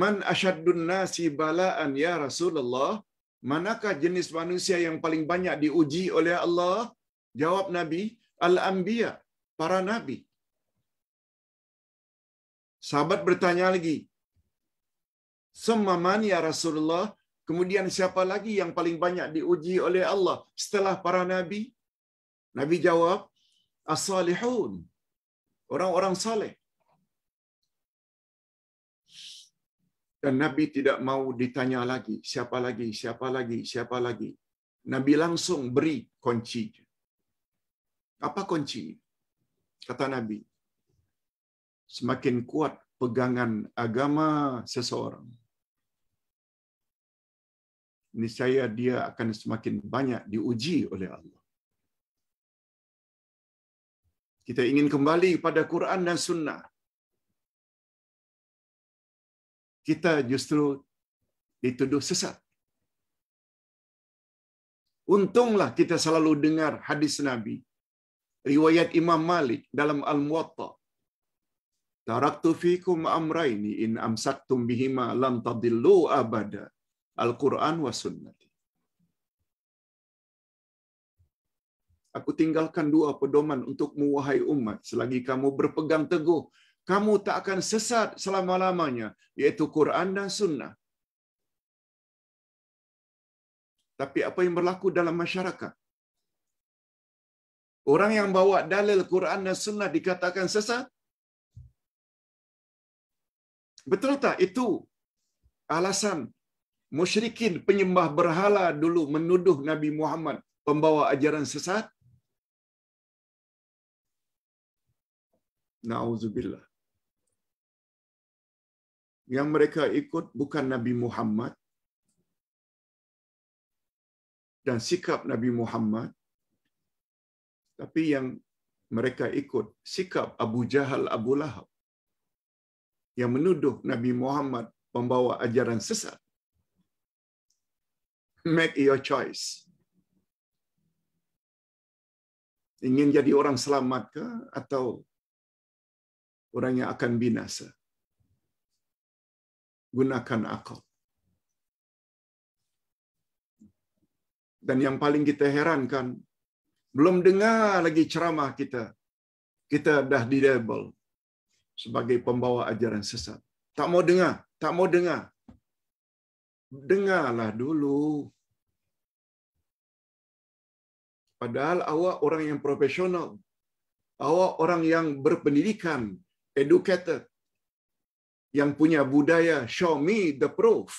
Man asyaddun nasi balaan ya Rasulullah? Manakah jenis manusia yang paling banyak diuji oleh Allah? Jawab Nabi, al-anbiya, para nabi. Sahabat bertanya lagi, Semaman ya Rasulullah? Kemudian siapa lagi yang paling banyak diuji oleh Allah setelah para nabi? Nabi jawab, as-salihun. Orang-orang saleh. Dan Nabi tidak mau ditanya lagi, siapa lagi, siapa lagi, siapa lagi. Nabi langsung beri kunci. Apa kunci? Kata Nabi, semakin kuat pegangan agama seseorang, niscaya dia akan semakin banyak diuji oleh Allah. Kita ingin kembali pada Quran dan Sunnah. Kita justru dituduh sesat. Untunglah kita selalu dengar hadis Nabi. Riwayat Imam Malik dalam Al-Muwatta. Taraktu fikum amraini in amsaktum bihima lam tadillu abada. Al-Quran wa Sunnati. Aku tinggalkan dua pedoman untuk muwahai umat selagi kamu berpegang teguh. Kamu tak akan sesat selama-lamanya, yaitu Quran dan Sunnah. Tapi apa yang berlaku dalam masyarakat? Orang yang bawa dalil Quran dan Sunnah dikatakan sesat? Betul tak? Itu alasan musyrikin penyembah berhala dulu menuduh Nabi Muhammad pembawa ajaran sesat? Nauzubillah. Yang mereka ikut bukan Nabi Muhammad dan sikap Nabi Muhammad tapi yang mereka ikut sikap Abu Jahal Abu Lahab yang menuduh Nabi Muhammad pembawa ajaran sesat. Make your choice. Ingin jadi orang selamat ke atau orang yang akan binasa? Gunakan akal. Dan yang paling kita herankan, belum dengar lagi ceramah kita, kita dah di sebagai pembawa ajaran sesat. Tak mau dengar, tak mau dengar dengarlah dulu. Padahal awak orang yang profesional. Awak orang yang berpendidikan, educated. Yang punya budaya, show me the proof.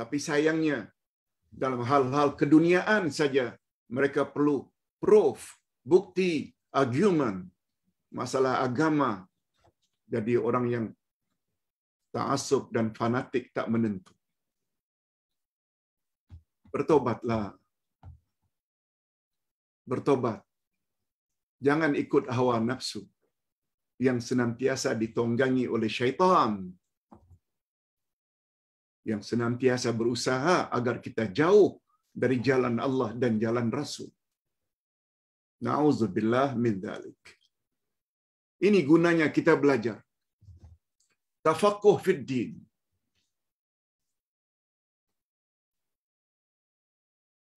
Tapi sayangnya, dalam hal-hal keduniaan saja, mereka perlu proof, bukti, argument. Masalah agama. Jadi orang yang ta'asub dan fanatik tak menentu. Bertobatlah. Bertobat. Jangan ikut hawa nafsu yang senantiasa ditonggangi oleh syaitan. Yang senantiasa berusaha agar kita jauh dari jalan Allah dan jalan Rasul. Na'udzubillah min dalik. Ini gunanya kita belajar. Tafakuh fid din.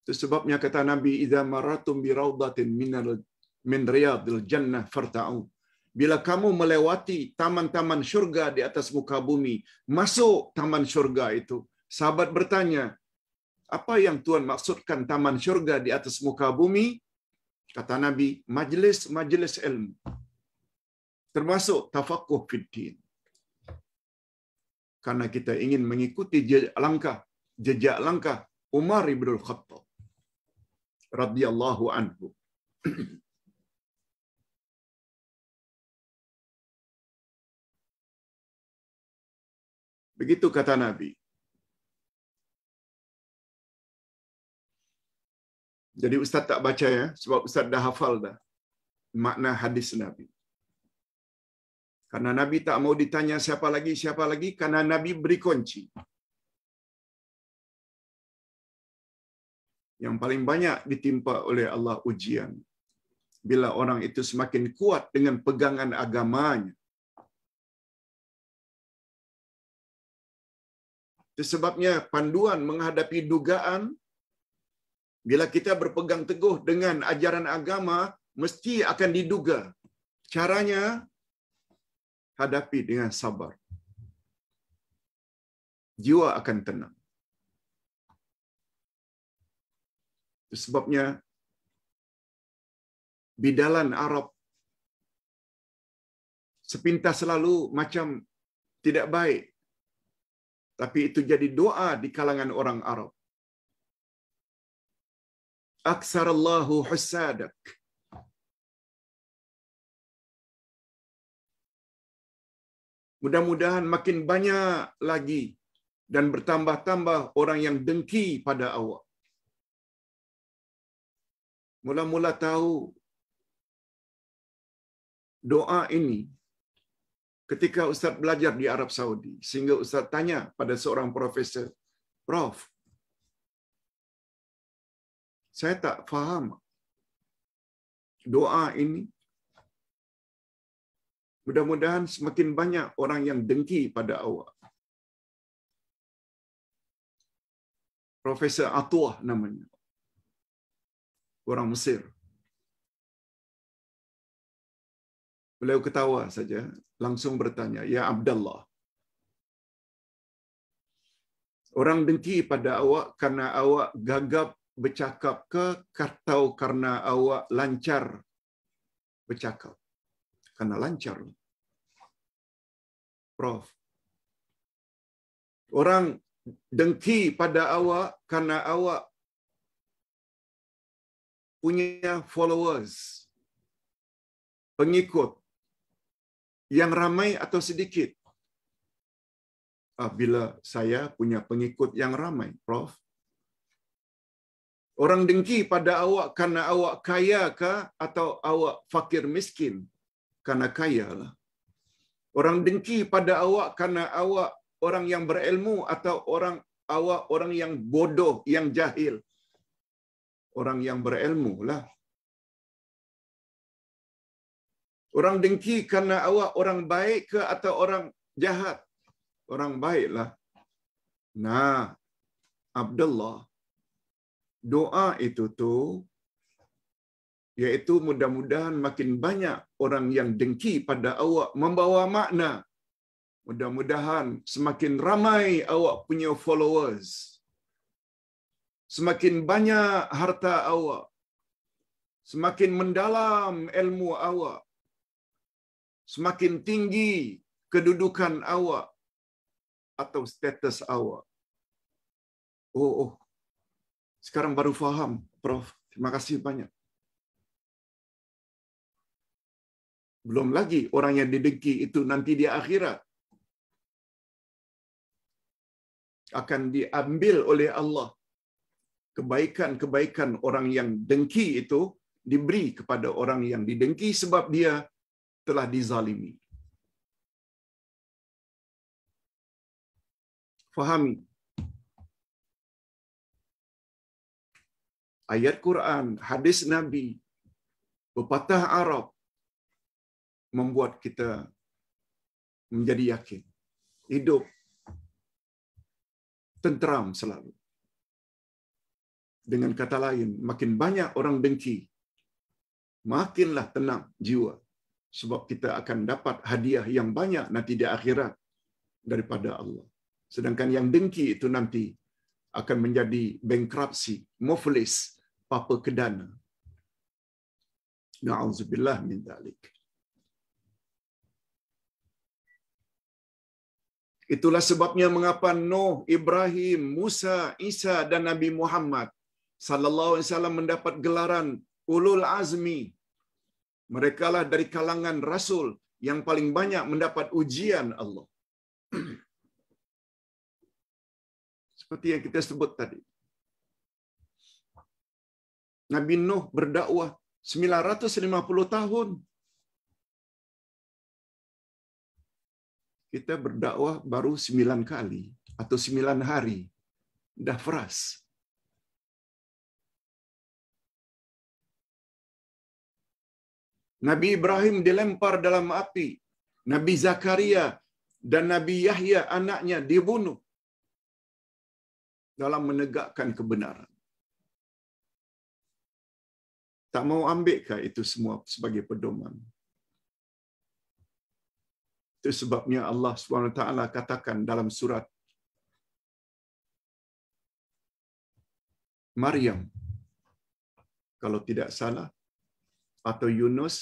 Itu sebabnya kata Nabi, "Idza maratum bi raudatin minar min riyadil jannah farta'u." Bila kamu melewati taman-taman syurga di atas muka bumi, masuk taman syurga itu. Sahabat bertanya, apa yang Tuhan maksudkan taman syurga di atas muka bumi? Kata Nabi, majlis-majlis ilmu. Termasuk tafakuh fiddin karena kita ingin mengikuti langkah jejak langkah Umar ibn Khattab radhiyallahu anhu. Begitu kata Nabi. Jadi Ustaz tak baca ya, sebab Ustaz dah hafal dah makna hadis Nabi. Karena Nabi tak mau ditanya siapa lagi, siapa lagi, karena Nabi beri kunci. Yang paling banyak ditimpa oleh Allah ujian. Bila orang itu semakin kuat dengan pegangan agamanya. sebabnya panduan menghadapi dugaan, bila kita berpegang teguh dengan ajaran agama, mesti akan diduga. Caranya hadapi dengan sabar. Jiwa akan tenang. Sebabnya bidalan Arab sepintas selalu macam tidak baik. Tapi itu jadi doa di kalangan orang Arab. Aksarallahu husadak. Mudah-mudahan makin banyak lagi dan bertambah-tambah orang yang dengki pada awak. Mula-mula tahu doa ini ketika Ustaz belajar di Arab Saudi. Sehingga Ustaz tanya pada seorang profesor, Prof, saya tak faham doa ini Mudah-mudahan semakin banyak orang yang dengki pada awak. Profesor Atuah namanya. Orang Mesir. Beliau ketawa saja, langsung bertanya, "Ya Abdullah, orang dengki pada awak karena awak gagap bercakap ke atau karena awak lancar bercakap?" karena lancar. Prof. Orang dengki pada awak karena awak punya followers, pengikut yang ramai atau sedikit. Bila saya punya pengikut yang ramai, Prof. Orang dengki pada awak karena awak kaya kah atau awak fakir miskin? kerana kaya lah. Orang dengki pada awak kerana awak orang yang berilmu atau orang awak orang yang bodoh, yang jahil. Orang yang berilmu lah. Orang dengki kerana awak orang baik ke atau orang jahat? Orang baik lah. Nah, Abdullah, doa itu tu Yaitu mudah-mudahan makin banyak orang yang dengki pada awak membawa makna. Mudah-mudahan semakin ramai awak punya followers. Semakin banyak harta awak. Semakin mendalam ilmu awak. Semakin tinggi kedudukan awak atau status awak. Oh, oh. Sekarang baru faham, Prof. Terima kasih banyak. Belum lagi orang yang didengki itu nanti di akhirat akan diambil oleh Allah. Kebaikan-kebaikan orang yang dengki itu diberi kepada orang yang didengki sebab dia telah dizalimi. Fahami. Ayat Quran, hadis Nabi, pepatah Arab, membuat kita menjadi yakin. Hidup tenteram selalu. Dengan kata lain, makin banyak orang dengki, makinlah tenang jiwa. Sebab kita akan dapat hadiah yang banyak nanti di akhirat daripada Allah. Sedangkan yang dengki itu nanti akan menjadi bankrupsi, muflis, papa kedana. Nauzubillah min dalik. Itulah sebabnya mengapa Nuh, Ibrahim, Musa, Isa dan Nabi Muhammad sallallahu alaihi wasallam mendapat gelaran ulul azmi. Mereka lah dari kalangan rasul yang paling banyak mendapat ujian Allah. Seperti yang kita sebut tadi. Nabi Nuh berdakwah 950 tahun Kita berdakwah baru sembilan kali atau sembilan hari. Dah fras. Nabi Ibrahim dilempar dalam api. Nabi Zakaria dan Nabi Yahya anaknya dibunuh dalam menegakkan kebenaran. Tak mau ambil itu semua sebagai pedoman? Itu sebabnya Allah SWT katakan dalam surat Maryam, kalau tidak salah, atau Yunus,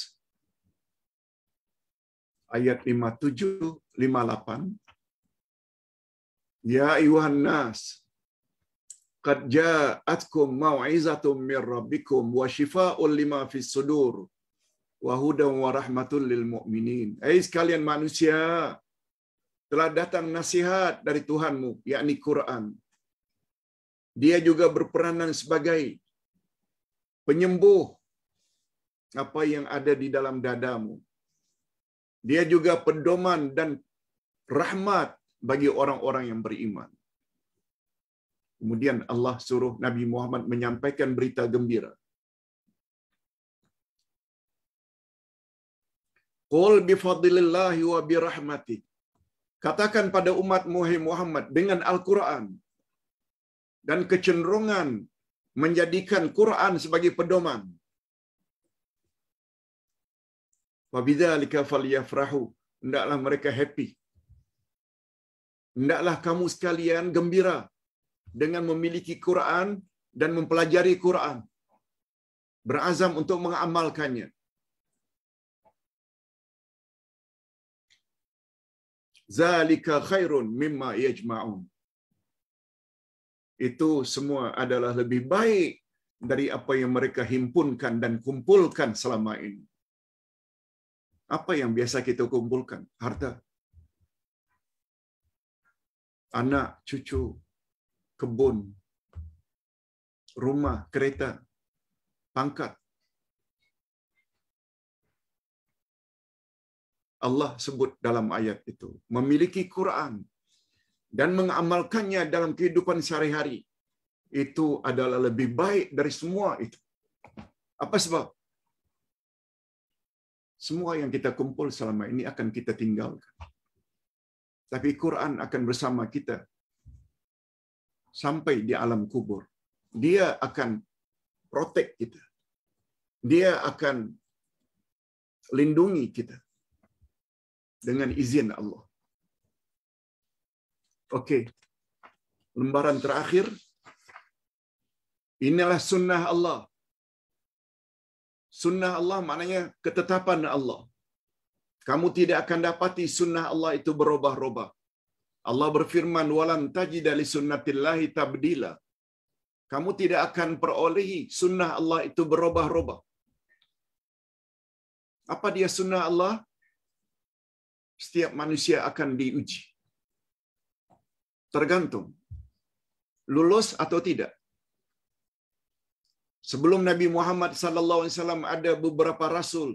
ayat 57, 58, Ya Iwan nas, qad ja'atkum mau'izatum min rabbikum wa shifaa'un lima fis sudur wahudan wa rahmatul lil mu'minin. Eh hey, sekalian manusia, telah datang nasihat dari Tuhanmu, yakni Quran. Dia juga berperanan sebagai penyembuh apa yang ada di dalam dadamu. Dia juga pedoman dan rahmat bagi orang-orang yang beriman. Kemudian Allah suruh Nabi Muhammad menyampaikan berita gembira. Qul bifadlillahi wa birahmati. Katakan pada umat Muhammad dengan Al-Quran dan kecenderungan menjadikan Quran sebagai pedoman. Wabidzalika falyafrahu. Hendaklah mereka happy. Hendaklah kamu sekalian gembira dengan memiliki Quran dan mempelajari Quran. Berazam untuk mengamalkannya. Zalika khairun mimma yajma'un. Itu semua adalah lebih baik dari apa yang mereka himpunkan dan kumpulkan selama ini. Apa yang biasa kita kumpulkan? Harta. Anak, cucu, kebun, rumah, kereta, pangkat. Allah sebut dalam ayat itu. Memiliki Quran dan mengamalkannya dalam kehidupan sehari-hari itu adalah lebih baik dari semua itu. Apa sebab? Semua yang kita kumpul selama ini akan kita tinggalkan. Tapi Quran akan bersama kita sampai di alam kubur. Dia akan protek kita. Dia akan lindungi kita dengan izin Allah. Oke. Lembaran terakhir. Inilah sunnah Allah. Sunnah Allah maknanya ketetapan Allah. Kamu tidak akan dapati sunnah Allah itu berubah-ubah. Allah berfirman, "Walan dari sunnatillahi tabdila." Kamu tidak akan perolehi sunnah Allah itu berubah-ubah. Apa dia sunnah Allah? setiap manusia akan diuji. Tergantung lulus atau tidak. Sebelum Nabi Muhammad SAW ada beberapa rasul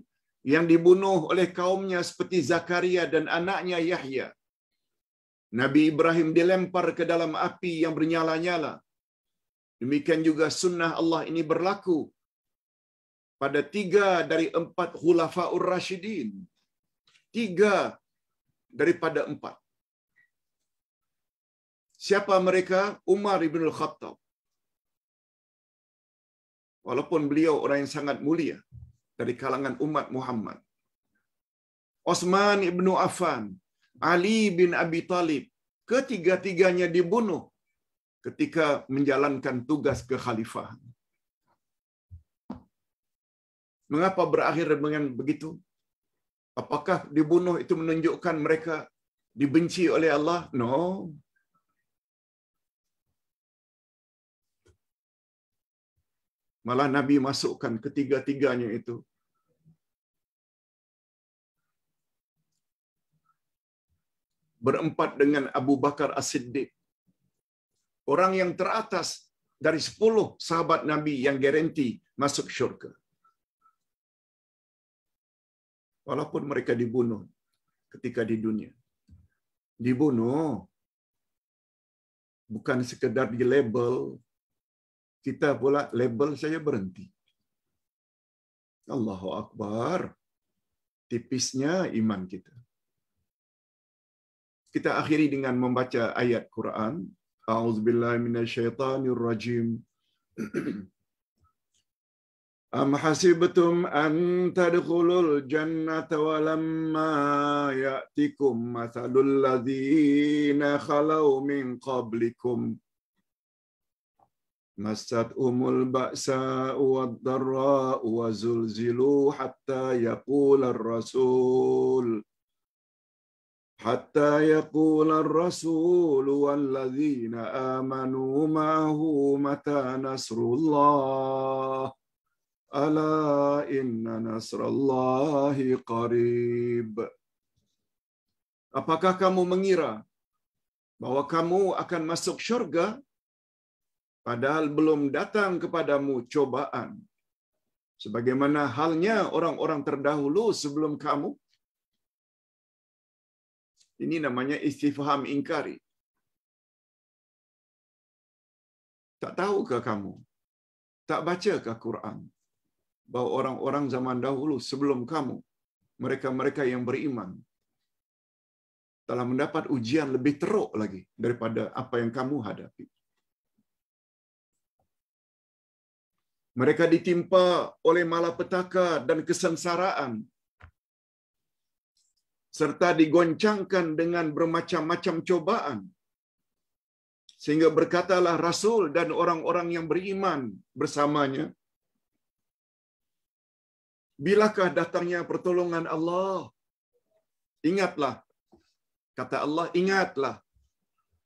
yang dibunuh oleh kaumnya seperti Zakaria dan anaknya Yahya. Nabi Ibrahim dilempar ke dalam api yang bernyala-nyala. Demikian juga sunnah Allah ini berlaku pada tiga dari empat khulafaur rasyidin. Tiga daripada empat. Siapa mereka? Umar ibn al-Khattab. Walaupun beliau orang yang sangat mulia dari kalangan umat Muhammad. Osman ibnu Affan, Ali bin Abi Talib, ketiga-tiganya dibunuh ketika menjalankan tugas kekhalifahan. Mengapa berakhir dengan begitu? Apakah dibunuh itu menunjukkan mereka dibenci oleh Allah? No. Malah Nabi masukkan ketiga-tiganya itu berempat dengan Abu Bakar As-Siddiq. Orang yang teratas dari sepuluh sahabat Nabi yang garanti masuk syurga. walaupun mereka dibunuh ketika di dunia. Dibunuh bukan sekedar di label kita pula label saya berhenti. Allahu akbar. Tipisnya iman kita. Kita akhiri dengan membaca ayat Quran. A'udzubillahi minasyaitonirrajim. أم حسبتم أن تدخلوا الجنة ولما يأتكم مثل الذين خلوا من قبلكم مستهم البأساء والضراء وزلزلوا حتى يقول الرسول حتى يقول الرسول والذين آمنوا معه متى نصر الله ألا إن نصر الله قريب Apakah kamu mengira bahwa kamu akan masuk syurga padahal belum datang kepadamu cobaan? Sebagaimana halnya orang-orang terdahulu sebelum kamu? Ini namanya istifaham ingkari. Tak tahukah kamu? Tak bacakah Quran? bahwa orang-orang zaman dahulu sebelum kamu, mereka-mereka yang beriman, telah mendapat ujian lebih teruk lagi daripada apa yang kamu hadapi. Mereka ditimpa oleh malapetaka dan kesengsaraan, serta digoncangkan dengan bermacam-macam cobaan. Sehingga berkatalah Rasul dan orang-orang yang beriman bersamanya, Bilakah datangnya pertolongan Allah? Ingatlah. Kata Allah, ingatlah.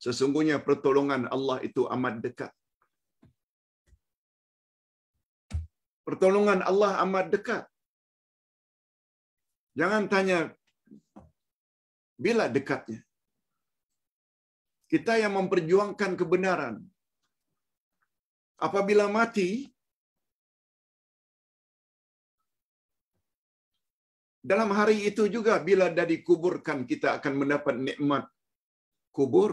Sesungguhnya pertolongan Allah itu amat dekat. Pertolongan Allah amat dekat. Jangan tanya bila dekatnya. Kita yang memperjuangkan kebenaran. Apabila mati, Dalam hari itu juga bila dah dikuburkan kita akan mendapat nikmat kubur.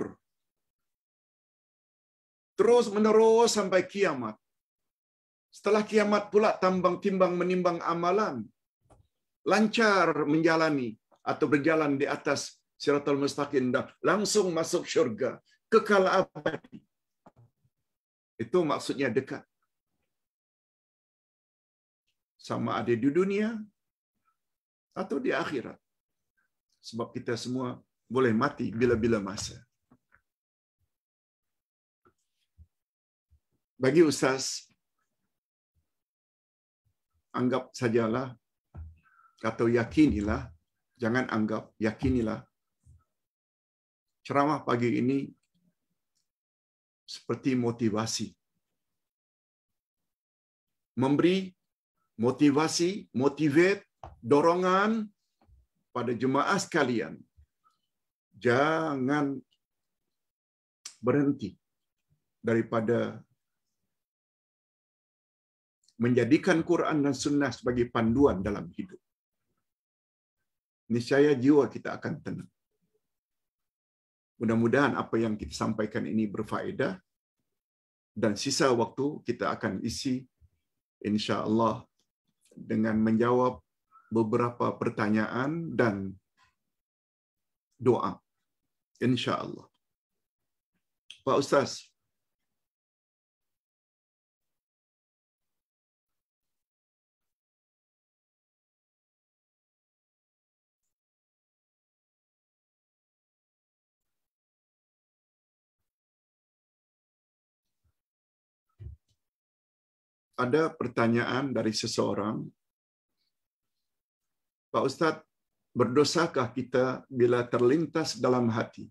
Terus menerus sampai kiamat. Setelah kiamat pula tambang timbang menimbang amalan. Lancar menjalani atau berjalan di atas siratul mustaqim dan langsung masuk syurga. Kekal abadi. Itu maksudnya dekat. Sama ada di dunia, atau di akhirat. Sebab kita semua boleh mati bila-bila masa. Bagi Ustaz, anggap sajalah atau yakinilah, jangan anggap, yakinilah. Ceramah pagi ini seperti motivasi. Memberi motivasi, motivate dorongan pada jemaah sekalian. Jangan berhenti daripada menjadikan Quran dan Sunnah sebagai panduan dalam hidup. Niscaya jiwa kita akan tenang. Mudah-mudahan apa yang kita sampaikan ini berfaedah dan sisa waktu kita akan isi insya Allah dengan menjawab beberapa pertanyaan dan doa. Insya Allah. Pak Ustaz, ada pertanyaan dari seseorang Pak Ustadz, berdosakah kita bila terlintas dalam hati?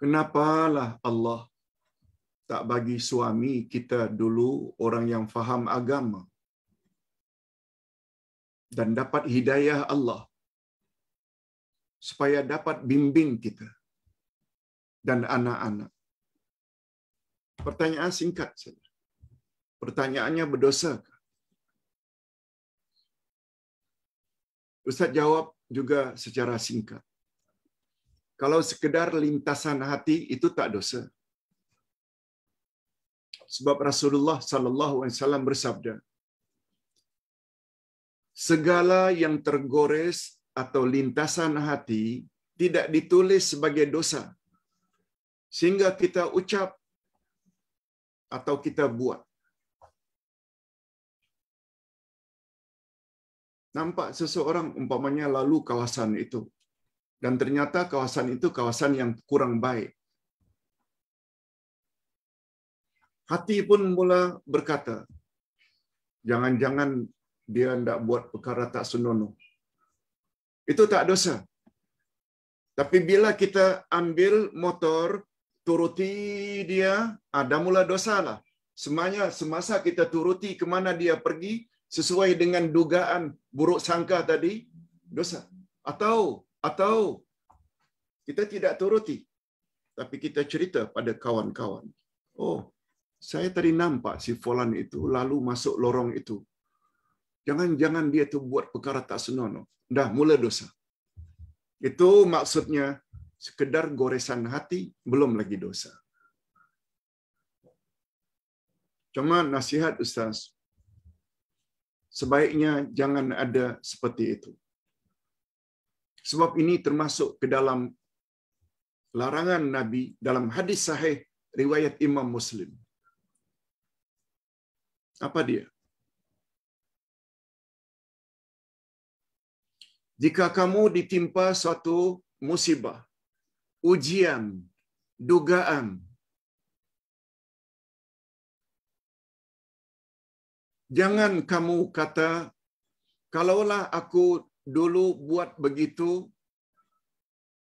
Kenapalah Allah tak bagi suami kita dulu orang yang faham agama dan dapat hidayah Allah supaya dapat bimbing kita dan anak-anak. Pertanyaan singkat saja. Pertanyaannya berdosa. Ustadz jawab juga secara singkat. Kalau sekedar lintasan hati itu tak dosa. Sebab Rasulullah sallallahu alaihi wasallam bersabda, segala yang tergores atau lintasan hati tidak ditulis sebagai dosa sehingga kita ucap atau kita buat. nampak seseorang umpamanya lalu kawasan itu dan ternyata kawasan itu kawasan yang kurang baik. Hati pun mula berkata, jangan-jangan dia tidak buat perkara tak senonoh. Itu tak dosa. Tapi bila kita ambil motor, turuti dia, ada mula dosa lah. Semuanya, semasa kita turuti kemana dia pergi, sesuai dengan dugaan buruk sangka tadi dosa atau atau kita tidak turuti tapi kita cerita pada kawan-kawan oh saya tadi nampak si fulan itu lalu masuk lorong itu jangan-jangan dia tu buat perkara tak senonoh dah mula dosa itu maksudnya sekedar goresan hati belum lagi dosa cuma nasihat ustaz Sebaiknya jangan ada seperti itu. Sebab ini termasuk ke dalam larangan Nabi dalam hadis sahih riwayat Imam Muslim. Apa dia? Jika kamu ditimpa suatu musibah, ujian, dugaan, Jangan kamu kata, kalaulah aku dulu buat begitu,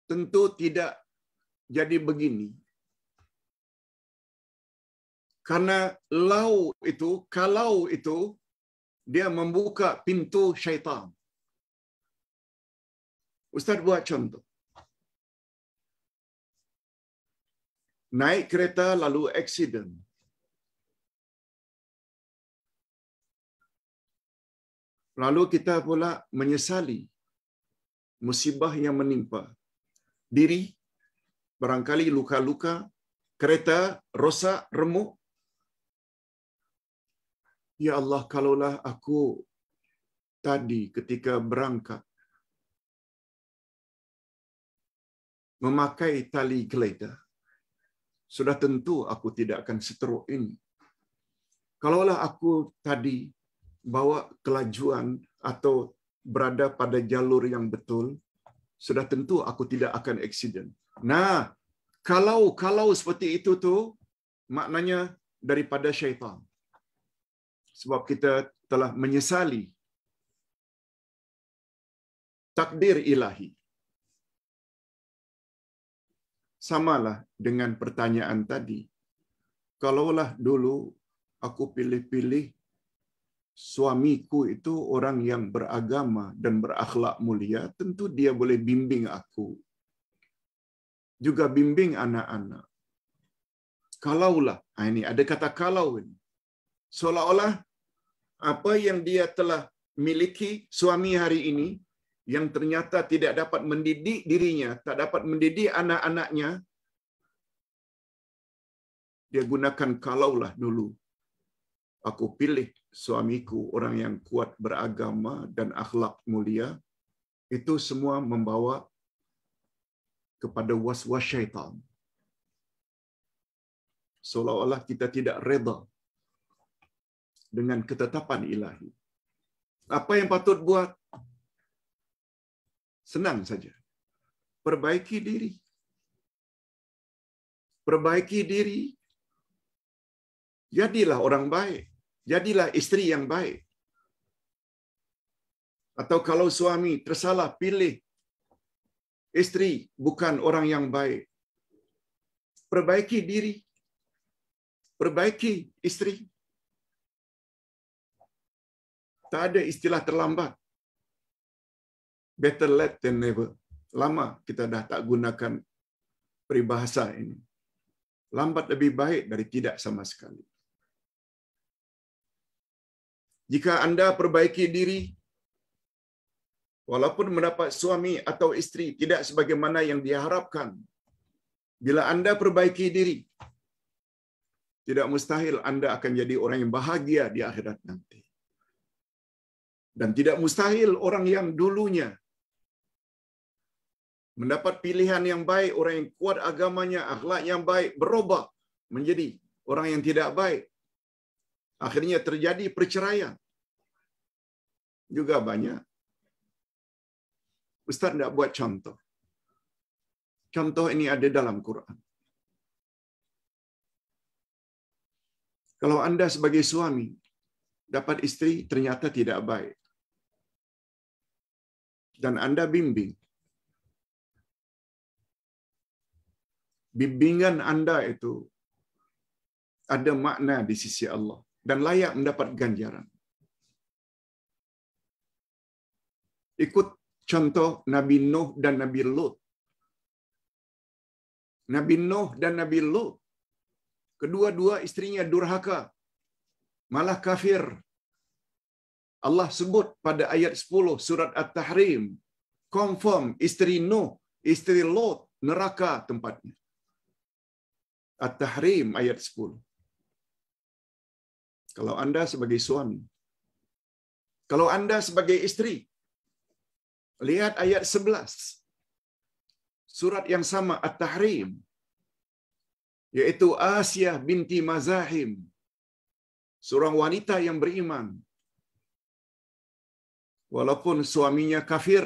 tentu tidak jadi begini. Karena lau itu, kalau itu, dia membuka pintu syaitan. Ustaz buat contoh. Naik kereta lalu accident. Lalu kita pula menyesali musibah yang menimpa diri, barangkali luka-luka, kereta rosak, remuk. Ya Allah, kalaulah aku tadi ketika berangkat memakai tali geleda, sudah tentu aku tidak akan seteruk ini. Kalaulah aku tadi bawa kelajuan atau berada pada jalur yang betul, sudah tentu aku tidak akan eksiden. Nah, kalau kalau seperti itu tu, maknanya daripada syaitan. Sebab kita telah menyesali takdir ilahi. Samalah dengan pertanyaan tadi. Kalaulah dulu aku pilih-pilih suamiku itu orang yang beragama dan berakhlak mulia, tentu dia boleh bimbing aku. Juga bimbing anak-anak. Kalaulah, ah, ini ada kata kalau ini. Seolah-olah apa yang dia telah miliki suami hari ini yang ternyata tidak dapat mendidik dirinya, tak dapat mendidik anak-anaknya, dia gunakan kalaulah dulu Aku pilih suamiku orang yang kuat beragama dan akhlak mulia. Itu semua membawa kepada was-was syaitan. Seolah-olah kita tidak reda dengan ketetapan ilahi. Apa yang patut buat? Senang saja. Perbaiki diri. Perbaiki diri. Jadilah orang baik jadilah istri yang baik. Atau kalau suami tersalah pilih istri bukan orang yang baik. Perbaiki diri. Perbaiki istri. Tak ada istilah terlambat. Better late than never. Lama kita dah tak gunakan peribahasa ini. Lambat lebih baik dari tidak sama sekali. Jika Anda perbaiki diri, walaupun mendapat suami atau istri tidak sebagaimana yang diharapkan, bila Anda perbaiki diri, tidak mustahil Anda akan jadi orang yang bahagia di akhirat nanti. Dan tidak mustahil orang yang dulunya mendapat pilihan yang baik, orang yang kuat agamanya, akhlak yang baik, berubah menjadi orang yang tidak baik. Akhirnya terjadi perceraian. Juga banyak. Ustaz tidak buat contoh. Contoh ini ada dalam Quran. Kalau Anda sebagai suami dapat istri ternyata tidak baik. Dan Anda bimbing. Bimbingan Anda itu ada makna di sisi Allah dan layak mendapat ganjaran. Ikut contoh Nabi Nuh dan Nabi Lut. Nabi Nuh dan Nabi Lut. Kedua-dua istrinya durhaka. Malah kafir. Allah sebut pada ayat 10 surat At-Tahrim. Confirm istri Nuh, istri Lot, neraka tempatnya. At-Tahrim ayat 10. Kalau Anda sebagai suami, kalau Anda sebagai istri, lihat ayat 11. Surat yang sama At-Tahrim yaitu Asia binti Mazahim, seorang wanita yang beriman. Walaupun suaminya kafir,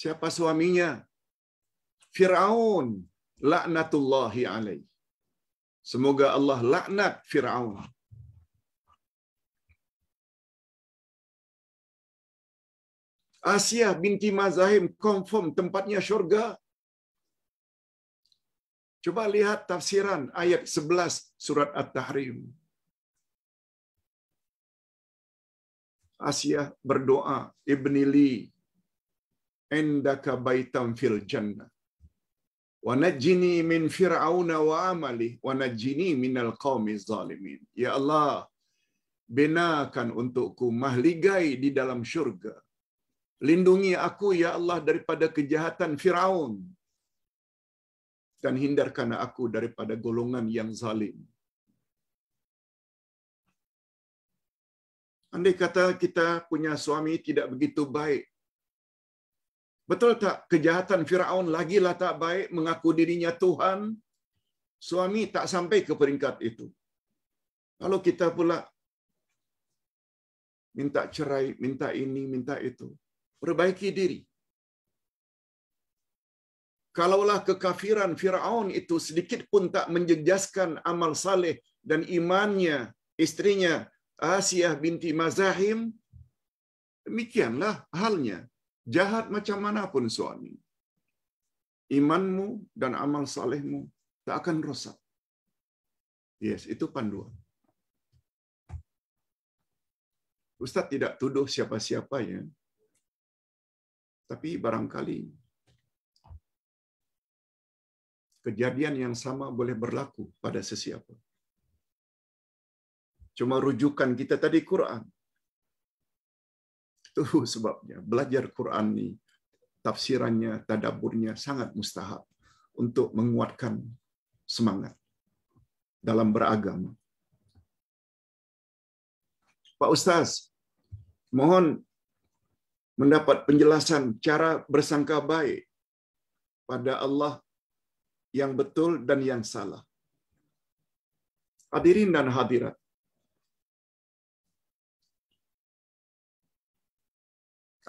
siapa suaminya? Fir'aun, laknatullahi alaihi. Semoga Allah laknat Fir'aun. Asia binti Mazahim confirm tempatnya syurga. Coba lihat tafsiran ayat 11 surat At-Tahrim. Asia berdoa, Ibni li endaka baitam fil jannah. Wanajini min fir'auna wa amali wanajini al qaumi zalimin. Ya Allah, benakan untukku mahligai di dalam syurga. Lindungi aku ya Allah daripada kejahatan Firaun dan hindarkan aku daripada golongan yang zalim. Andai kata kita punya suami tidak begitu baik, Betul tak kejahatan Firaun lagi lah tak baik mengaku dirinya Tuhan? Suami tak sampai ke peringkat itu. Kalau kita pula minta cerai, minta ini, minta itu, perbaiki diri. Kalaulah kekafiran Firaun itu sedikit pun tak menjejaskan amal saleh dan imannya istrinya Asiyah binti Mazahim, demikianlah halnya Jahat macam mana pun suami, imanmu dan amal salehmu tak akan rosak Yes, itu panduan. ustadz tidak tuduh siapa-siapa ya. Tapi barangkali kejadian yang sama boleh berlaku pada sesiapa. Cuma rujukan kita tadi Quran. Itu sebabnya belajar Quran ini tafsirannya, tadaburnya sangat mustahab untuk menguatkan semangat dalam beragama. Pak Ustaz, mohon mendapat penjelasan cara bersangka baik pada Allah yang betul dan yang salah. Hadirin dan hadirat,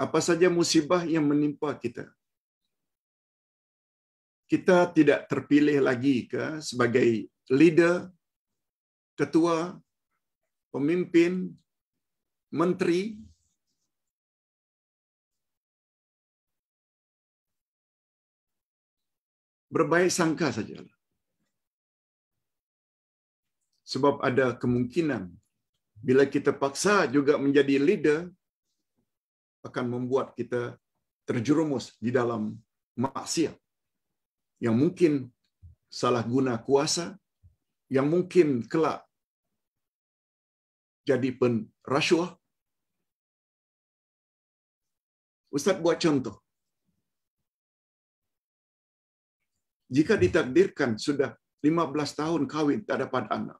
apa saja musibah yang menimpa kita. Kita tidak terpilih lagi ke sebagai leader, ketua, pemimpin, menteri. Berbaik sangka saja, Sebab ada kemungkinan bila kita paksa juga menjadi leader, akan membuat kita terjerumus di dalam maksiat. Yang mungkin salah guna kuasa, yang mungkin kelak jadi pen rasuah. Ustaz buat contoh. Jika ditakdirkan sudah 15 tahun kawin tak dapat anak,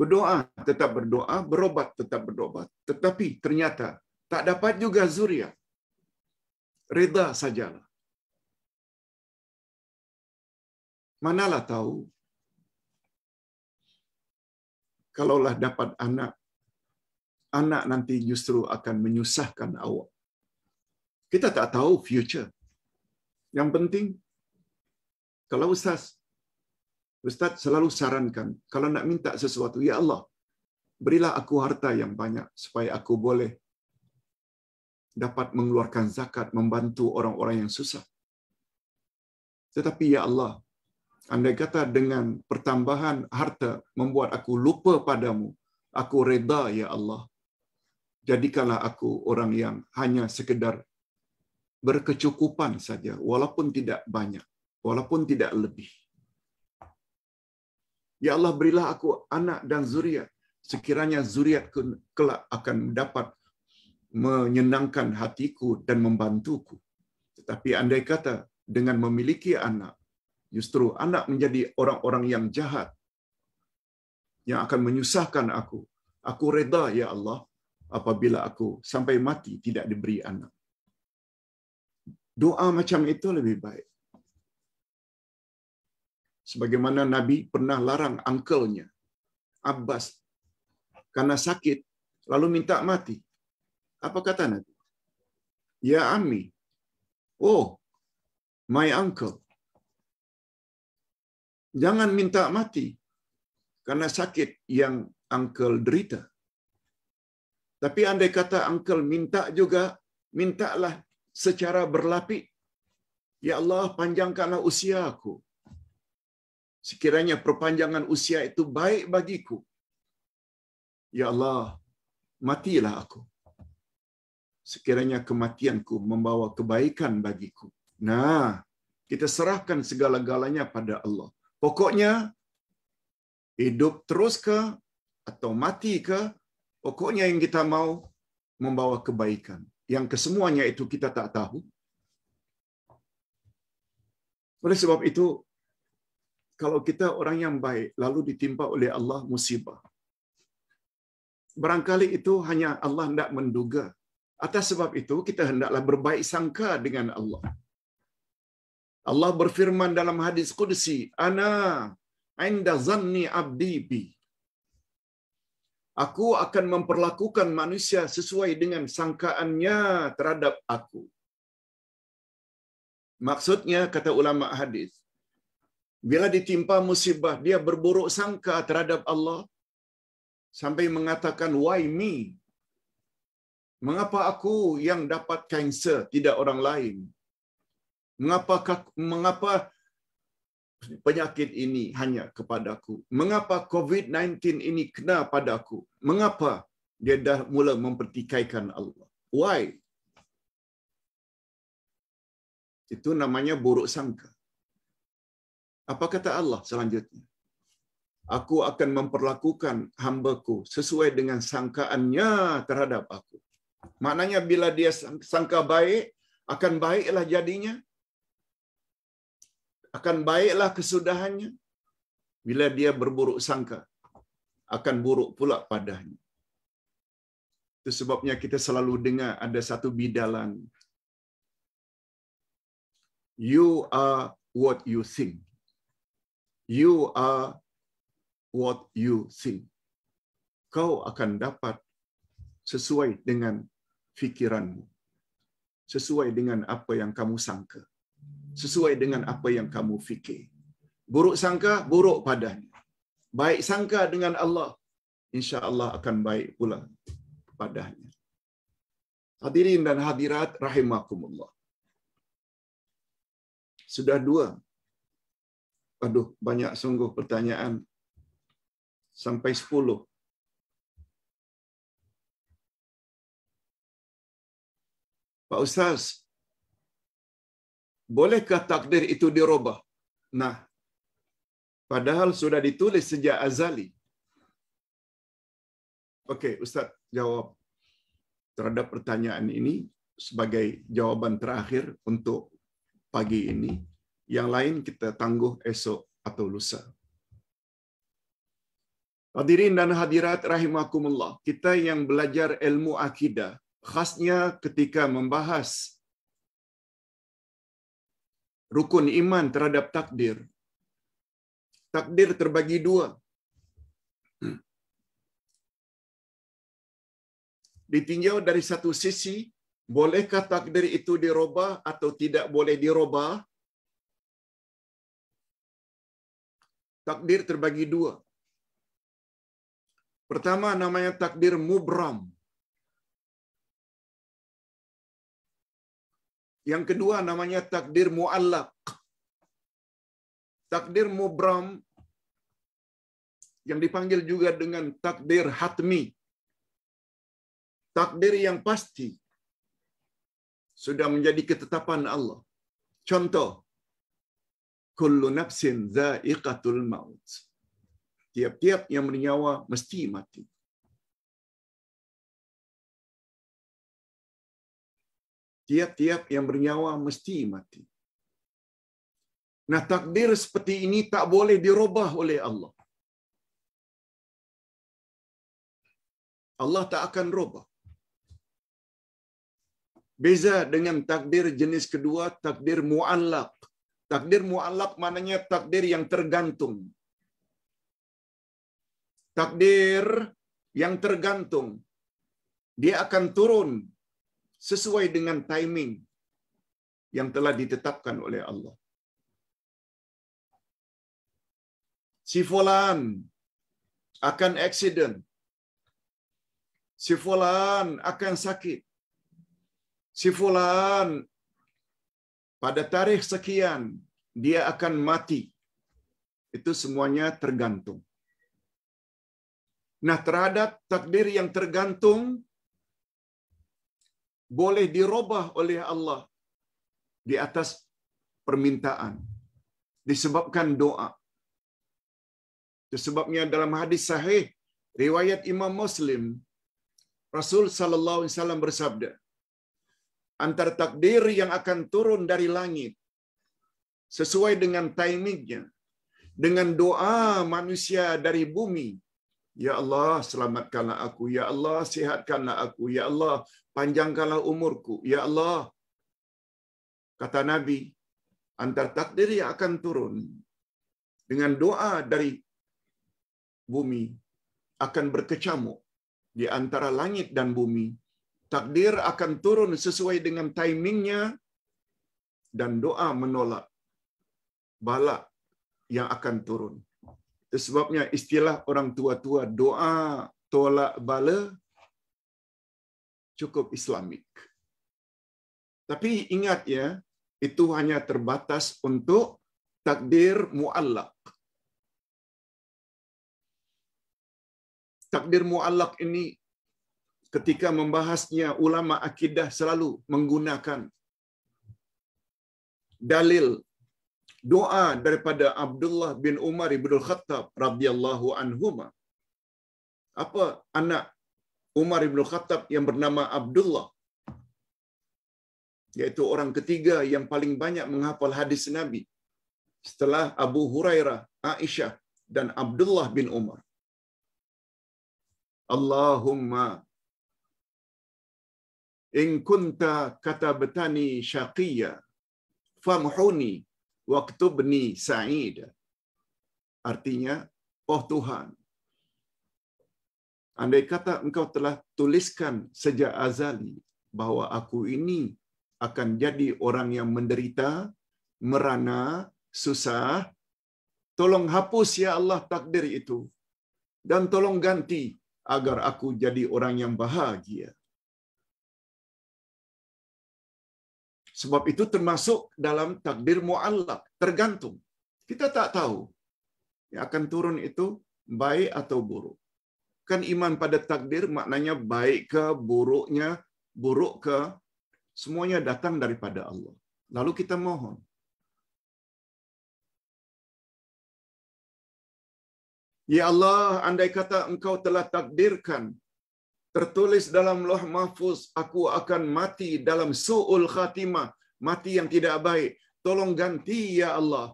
berdoa tetap berdoa, berobat tetap berobat. Tetapi ternyata tak dapat juga zuriat. Reda sajalah. Manalah tahu kalaulah dapat anak, anak nanti justru akan menyusahkan awak. Kita tak tahu future. Yang penting, kalau Ustaz Ustaz selalu sarankan, kalau nak minta sesuatu, Ya Allah, berilah aku harta yang banyak supaya aku boleh dapat mengeluarkan zakat, membantu orang-orang yang susah. Tetapi Ya Allah, anda kata dengan pertambahan harta membuat aku lupa padamu, aku reda Ya Allah. Jadikanlah aku orang yang hanya sekedar berkecukupan saja, walaupun tidak banyak, walaupun tidak lebih. Ya Allah berilah aku anak dan zuriat sekiranya zuriat kelak akan dapat menyenangkan hatiku dan membantuku. Tetapi andai kata dengan memiliki anak, justru anak menjadi orang-orang yang jahat yang akan menyusahkan aku. Aku reda ya Allah apabila aku sampai mati tidak diberi anak. Doa macam itu lebih baik. Sebagaimana Nabi pernah larang angkelnya, Abbas, karena sakit, lalu minta mati. Apa kata Nabi? Ya Ami, oh, my uncle, jangan minta mati karena sakit yang uncle derita. Tapi andai kata uncle minta juga, mintalah secara berlapis Ya Allah, panjangkanlah usiaku. Sekiranya perpanjangan usia itu baik bagiku. Ya Allah, matilah aku. Sekiranya kematianku membawa kebaikan bagiku. Nah, kita serahkan segala-galanya pada Allah. Pokoknya hidup terus ke atau mati ke, pokoknya yang kita mau membawa kebaikan. Yang kesemuanya itu kita tak tahu. Oleh sebab itu, kalau kita orang yang baik lalu ditimpa oleh Allah musibah. Barangkali itu hanya Allah tidak menduga. Atas sebab itu kita hendaklah berbaik sangka dengan Allah. Allah berfirman dalam hadis qudsi, "Ana inda zanni abdi bi." Aku akan memperlakukan manusia sesuai dengan sangkaannya terhadap aku. Maksudnya kata ulama hadis, bila ditimpa musibah dia berburuk sangka terhadap Allah sampai mengatakan why me mengapa aku yang dapat kanser tidak orang lain mengapa mengapa penyakit ini hanya kepadaku mengapa covid-19 ini kena padaku mengapa dia dah mula mempertikaikan Allah why itu namanya buruk sangka Apa kata Allah selanjutnya? Aku akan memperlakukan hambaku sesuai dengan sangkaannya terhadap aku. Maknanya bila dia sangka baik, akan baiklah jadinya. Akan baiklah kesudahannya. Bila dia berburuk sangka, akan buruk pula padanya. Itu sebabnya kita selalu dengar ada satu bidalan. You are what you think. you are what you think. Kau akan dapat sesuai dengan fikiranmu. Sesuai dengan apa yang kamu sangka. Sesuai dengan apa yang kamu fikir. Buruk sangka, buruk padanya. Baik sangka dengan Allah, insya Allah akan baik pula padanya. Hadirin dan hadirat, rahimakumullah. Sudah dua Aduh, banyak sungguh pertanyaan. Sampai 10. Pak Ustaz, bolehkah takdir itu dirubah? Nah, padahal sudah ditulis sejak azali. Oke, Ustaz jawab terhadap pertanyaan ini sebagai jawaban terakhir untuk pagi ini yang lain kita tangguh esok atau lusa. Hadirin dan hadirat rahimakumullah, kita yang belajar ilmu akidah, khasnya ketika membahas rukun iman terhadap takdir. Takdir terbagi dua. Ditinjau dari satu sisi, bolehkah takdir itu dirubah atau tidak boleh dirubah? Takdir terbagi dua. Pertama namanya takdir mubram. Yang kedua namanya takdir muallak. Takdir mubram yang dipanggil juga dengan takdir hatmi. Takdir yang pasti sudah menjadi ketetapan Allah. Contoh, kullu nafsin za'iqatul maut. Tiap-tiap yang bernyawa mesti mati. Tiap-tiap yang bernyawa mesti mati. Nah takdir seperti ini tak boleh dirubah oleh Allah. Allah tak akan rubah. Beza dengan takdir jenis kedua, takdir mu'allak. Takdir mu'alak mananya takdir yang tergantung. Takdir yang tergantung. Dia akan turun sesuai dengan timing yang telah ditetapkan oleh Allah. Si Fulan akan accident. Si Fulan akan sakit. Si Fulan pada tarikh sekian dia akan mati. Itu semuanya tergantung. Nah, terhadap takdir yang tergantung boleh dirubah oleh Allah di atas permintaan disebabkan doa. Sebabnya dalam hadis sahih riwayat Imam Muslim Rasul sallallahu alaihi wasallam bersabda, Antar takdir yang akan turun dari langit sesuai dengan timingnya dengan doa manusia dari bumi ya Allah selamatkanlah aku ya Allah sehatkanlah aku ya Allah panjangkanlah umurku ya Allah kata Nabi antar takdir yang akan turun dengan doa dari bumi akan berkecamuk di antara langit dan bumi Takdir akan turun sesuai dengan timingnya dan doa menolak bala yang akan turun. Itu sebabnya istilah orang tua-tua doa tolak bala cukup islamik. Tapi ingat ya, itu hanya terbatas untuk takdir muallak. Takdir muallak ini ketika membahasnya ulama akidah selalu menggunakan dalil doa daripada Abdullah bin Umar bin Khattab radhiyallahu anhuma. Apa anak Umar bin Khattab yang bernama Abdullah yaitu orang ketiga yang paling banyak menghafal hadis Nabi setelah Abu Hurairah, Aisyah dan Abdullah bin Umar. Allahumma in kunta katabtani syaqiyya famhuni waktubni sa'ida. Artinya, oh Tuhan, andai kata engkau telah tuliskan sejak azali bahwa aku ini akan jadi orang yang menderita, merana, susah, tolong hapus ya Allah takdir itu. Dan tolong ganti agar aku jadi orang yang bahagia. Sebab itu termasuk dalam takdir mu'allak, tergantung. Kita tak tahu yang akan turun itu baik atau buruk. Kan iman pada takdir maknanya baik ke buruknya, buruk ke semuanya datang daripada Allah. Lalu kita mohon. Ya Allah, andai kata engkau telah takdirkan tertulis dalam loh mahfuz, aku akan mati dalam su'ul khatimah, mati yang tidak baik. Tolong ganti ya Allah,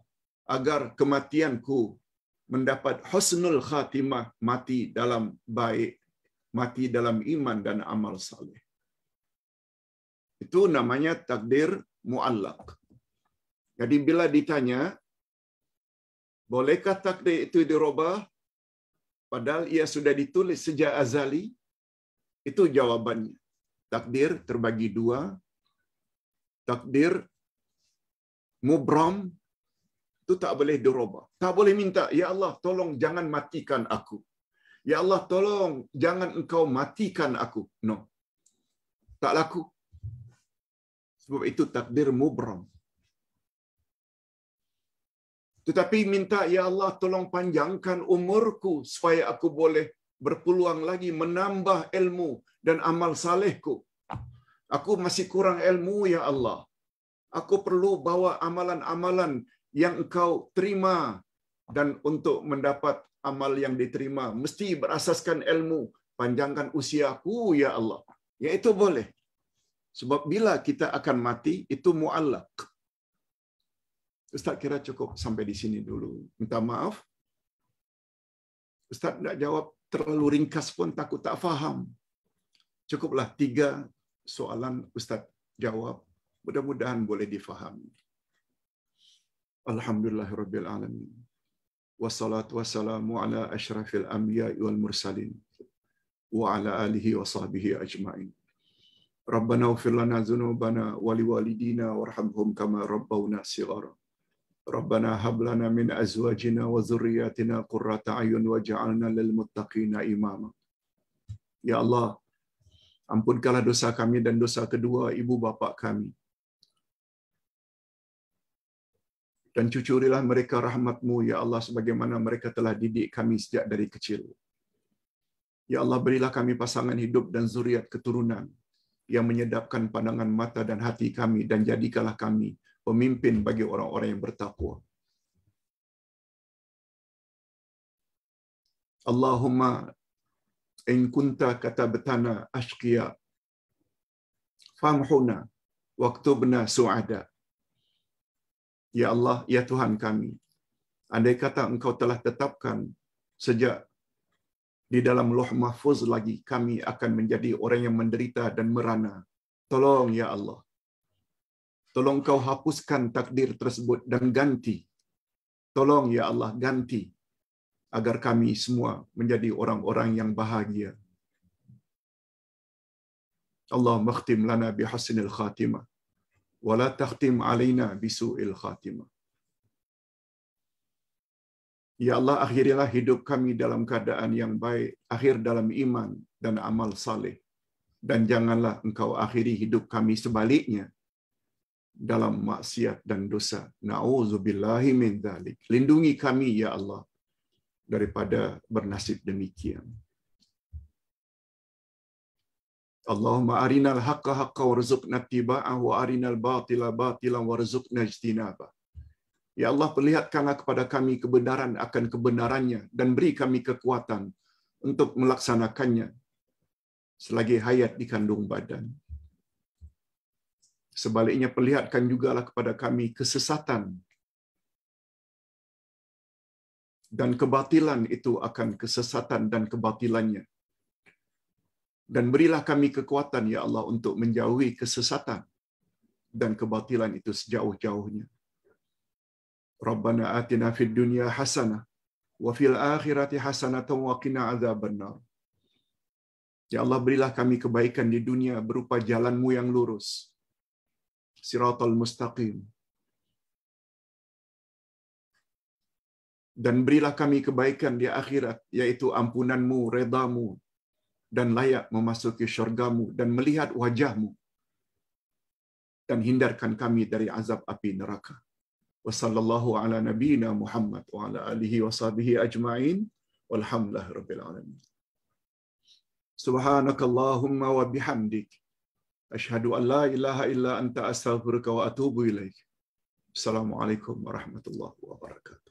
agar kematianku mendapat husnul khatimah, mati dalam baik, mati dalam iman dan amal saleh. Itu namanya takdir muallak. Jadi bila ditanya, bolehkah takdir itu dirubah? Padahal ia sudah ditulis sejak azali, Itu jawabannya. Takdir terbagi dua. Takdir mubram itu tak boleh dirubah. Tak boleh minta, Ya Allah tolong jangan matikan aku. Ya Allah tolong jangan engkau matikan aku. No. Tak laku. Sebab itu takdir mubram. Tetapi minta, Ya Allah tolong panjangkan umurku supaya aku boleh berpeluang lagi menambah ilmu dan amal salehku. Aku masih kurang ilmu ya Allah. Aku perlu bawa amalan-amalan yang engkau terima dan untuk mendapat amal yang diterima mesti berasaskan ilmu. Panjangkan usiaku ya Allah. Ya itu boleh. Sebab bila kita akan mati itu muallak. Ustaz kira cukup sampai di sini dulu. Minta maaf. Ustaz tidak jawab terlalu ringkas pun takut tak faham. Cukuplah tiga soalan Ustaz jawab. Mudah-mudahan boleh difahami. Alhamdulillahirabbil alamin. Wassalatu wassalamu ala asyrafil anbiya wal mursalin wa ala alihi wa sahbihi ajmain. Rabbana ighfir lana dzunubana wali liwalidina warhamhum kama rabbawna shighara. ربنا هب لنا من أزواجنا وذرياتنا قرة أعين وجعلنا للمتقين Ya Allah, ampunkanlah dosa kami dan dosa kedua ibu bapa kami. Dan cucurilah mereka rahmatmu, Ya Allah, sebagaimana mereka telah didik kami sejak dari kecil. Ya Allah, berilah kami pasangan hidup dan zuriat keturunan yang menyedapkan pandangan mata dan hati kami dan jadikanlah kami pemimpin bagi orang-orang yang bertakwa. Allahumma in kunta katabtana ashqiya famhuna waktubna su'ada. Ya Allah, ya Tuhan kami, andai kata engkau telah tetapkan sejak di dalam loh mahfuz lagi kami akan menjadi orang yang menderita dan merana. Tolong ya Allah, Tolong kau hapuskan takdir tersebut dan ganti. Tolong ya Allah ganti agar kami semua menjadi orang-orang yang bahagia. Allah makhtim lana bihasnil khatimah Wala takhtim alaina bisu'il khatimah. Ya Allah, akhirilah hidup kami dalam keadaan yang baik, akhir dalam iman dan amal saleh. Dan janganlah engkau akhiri hidup kami sebaliknya, dalam maksiat dan dosa. Nauzubillahi min Lindungi kami ya Allah daripada bernasib demikian. Allahumma arinal haqqa haqqa warzuqna tiba'ah wa arinal batila batila warzuqna jtinaba. Ya Allah perlihatkanlah kepada kami kebenaran akan kebenarannya dan beri kami kekuatan untuk melaksanakannya selagi hayat di kandung badan. Sebaliknya perlihatkan jugalah kepada kami kesesatan dan kebatilan itu akan kesesatan dan kebatilannya. Dan berilah kami kekuatan, Ya Allah, untuk menjauhi kesesatan dan kebatilan itu sejauh-jauhnya. Rabbana atina fid dunya hasanah wa fil akhirati hasanatan wa qina adzabannar. Ya Allah, berilah kami kebaikan di dunia berupa jalanmu yang lurus sirat mustaqim Dan berilah kami kebaikan di akhirat, yaitu ampunanmu, redamu, dan layak memasuki syurgamu dan melihat wajahmu. Dan hindarkan kami dari azab api neraka. Wassallallahu ala nabina Muhammad wa ala alihi wa sahbihi ajma'in. Walhamdulillah Subhanakallahumma wa bihamdik. Ashhadu an la ilaha illa anta astaghfiruka wa atubu ilaih. Assalamualaikum warahmatullahi wabarakatuh.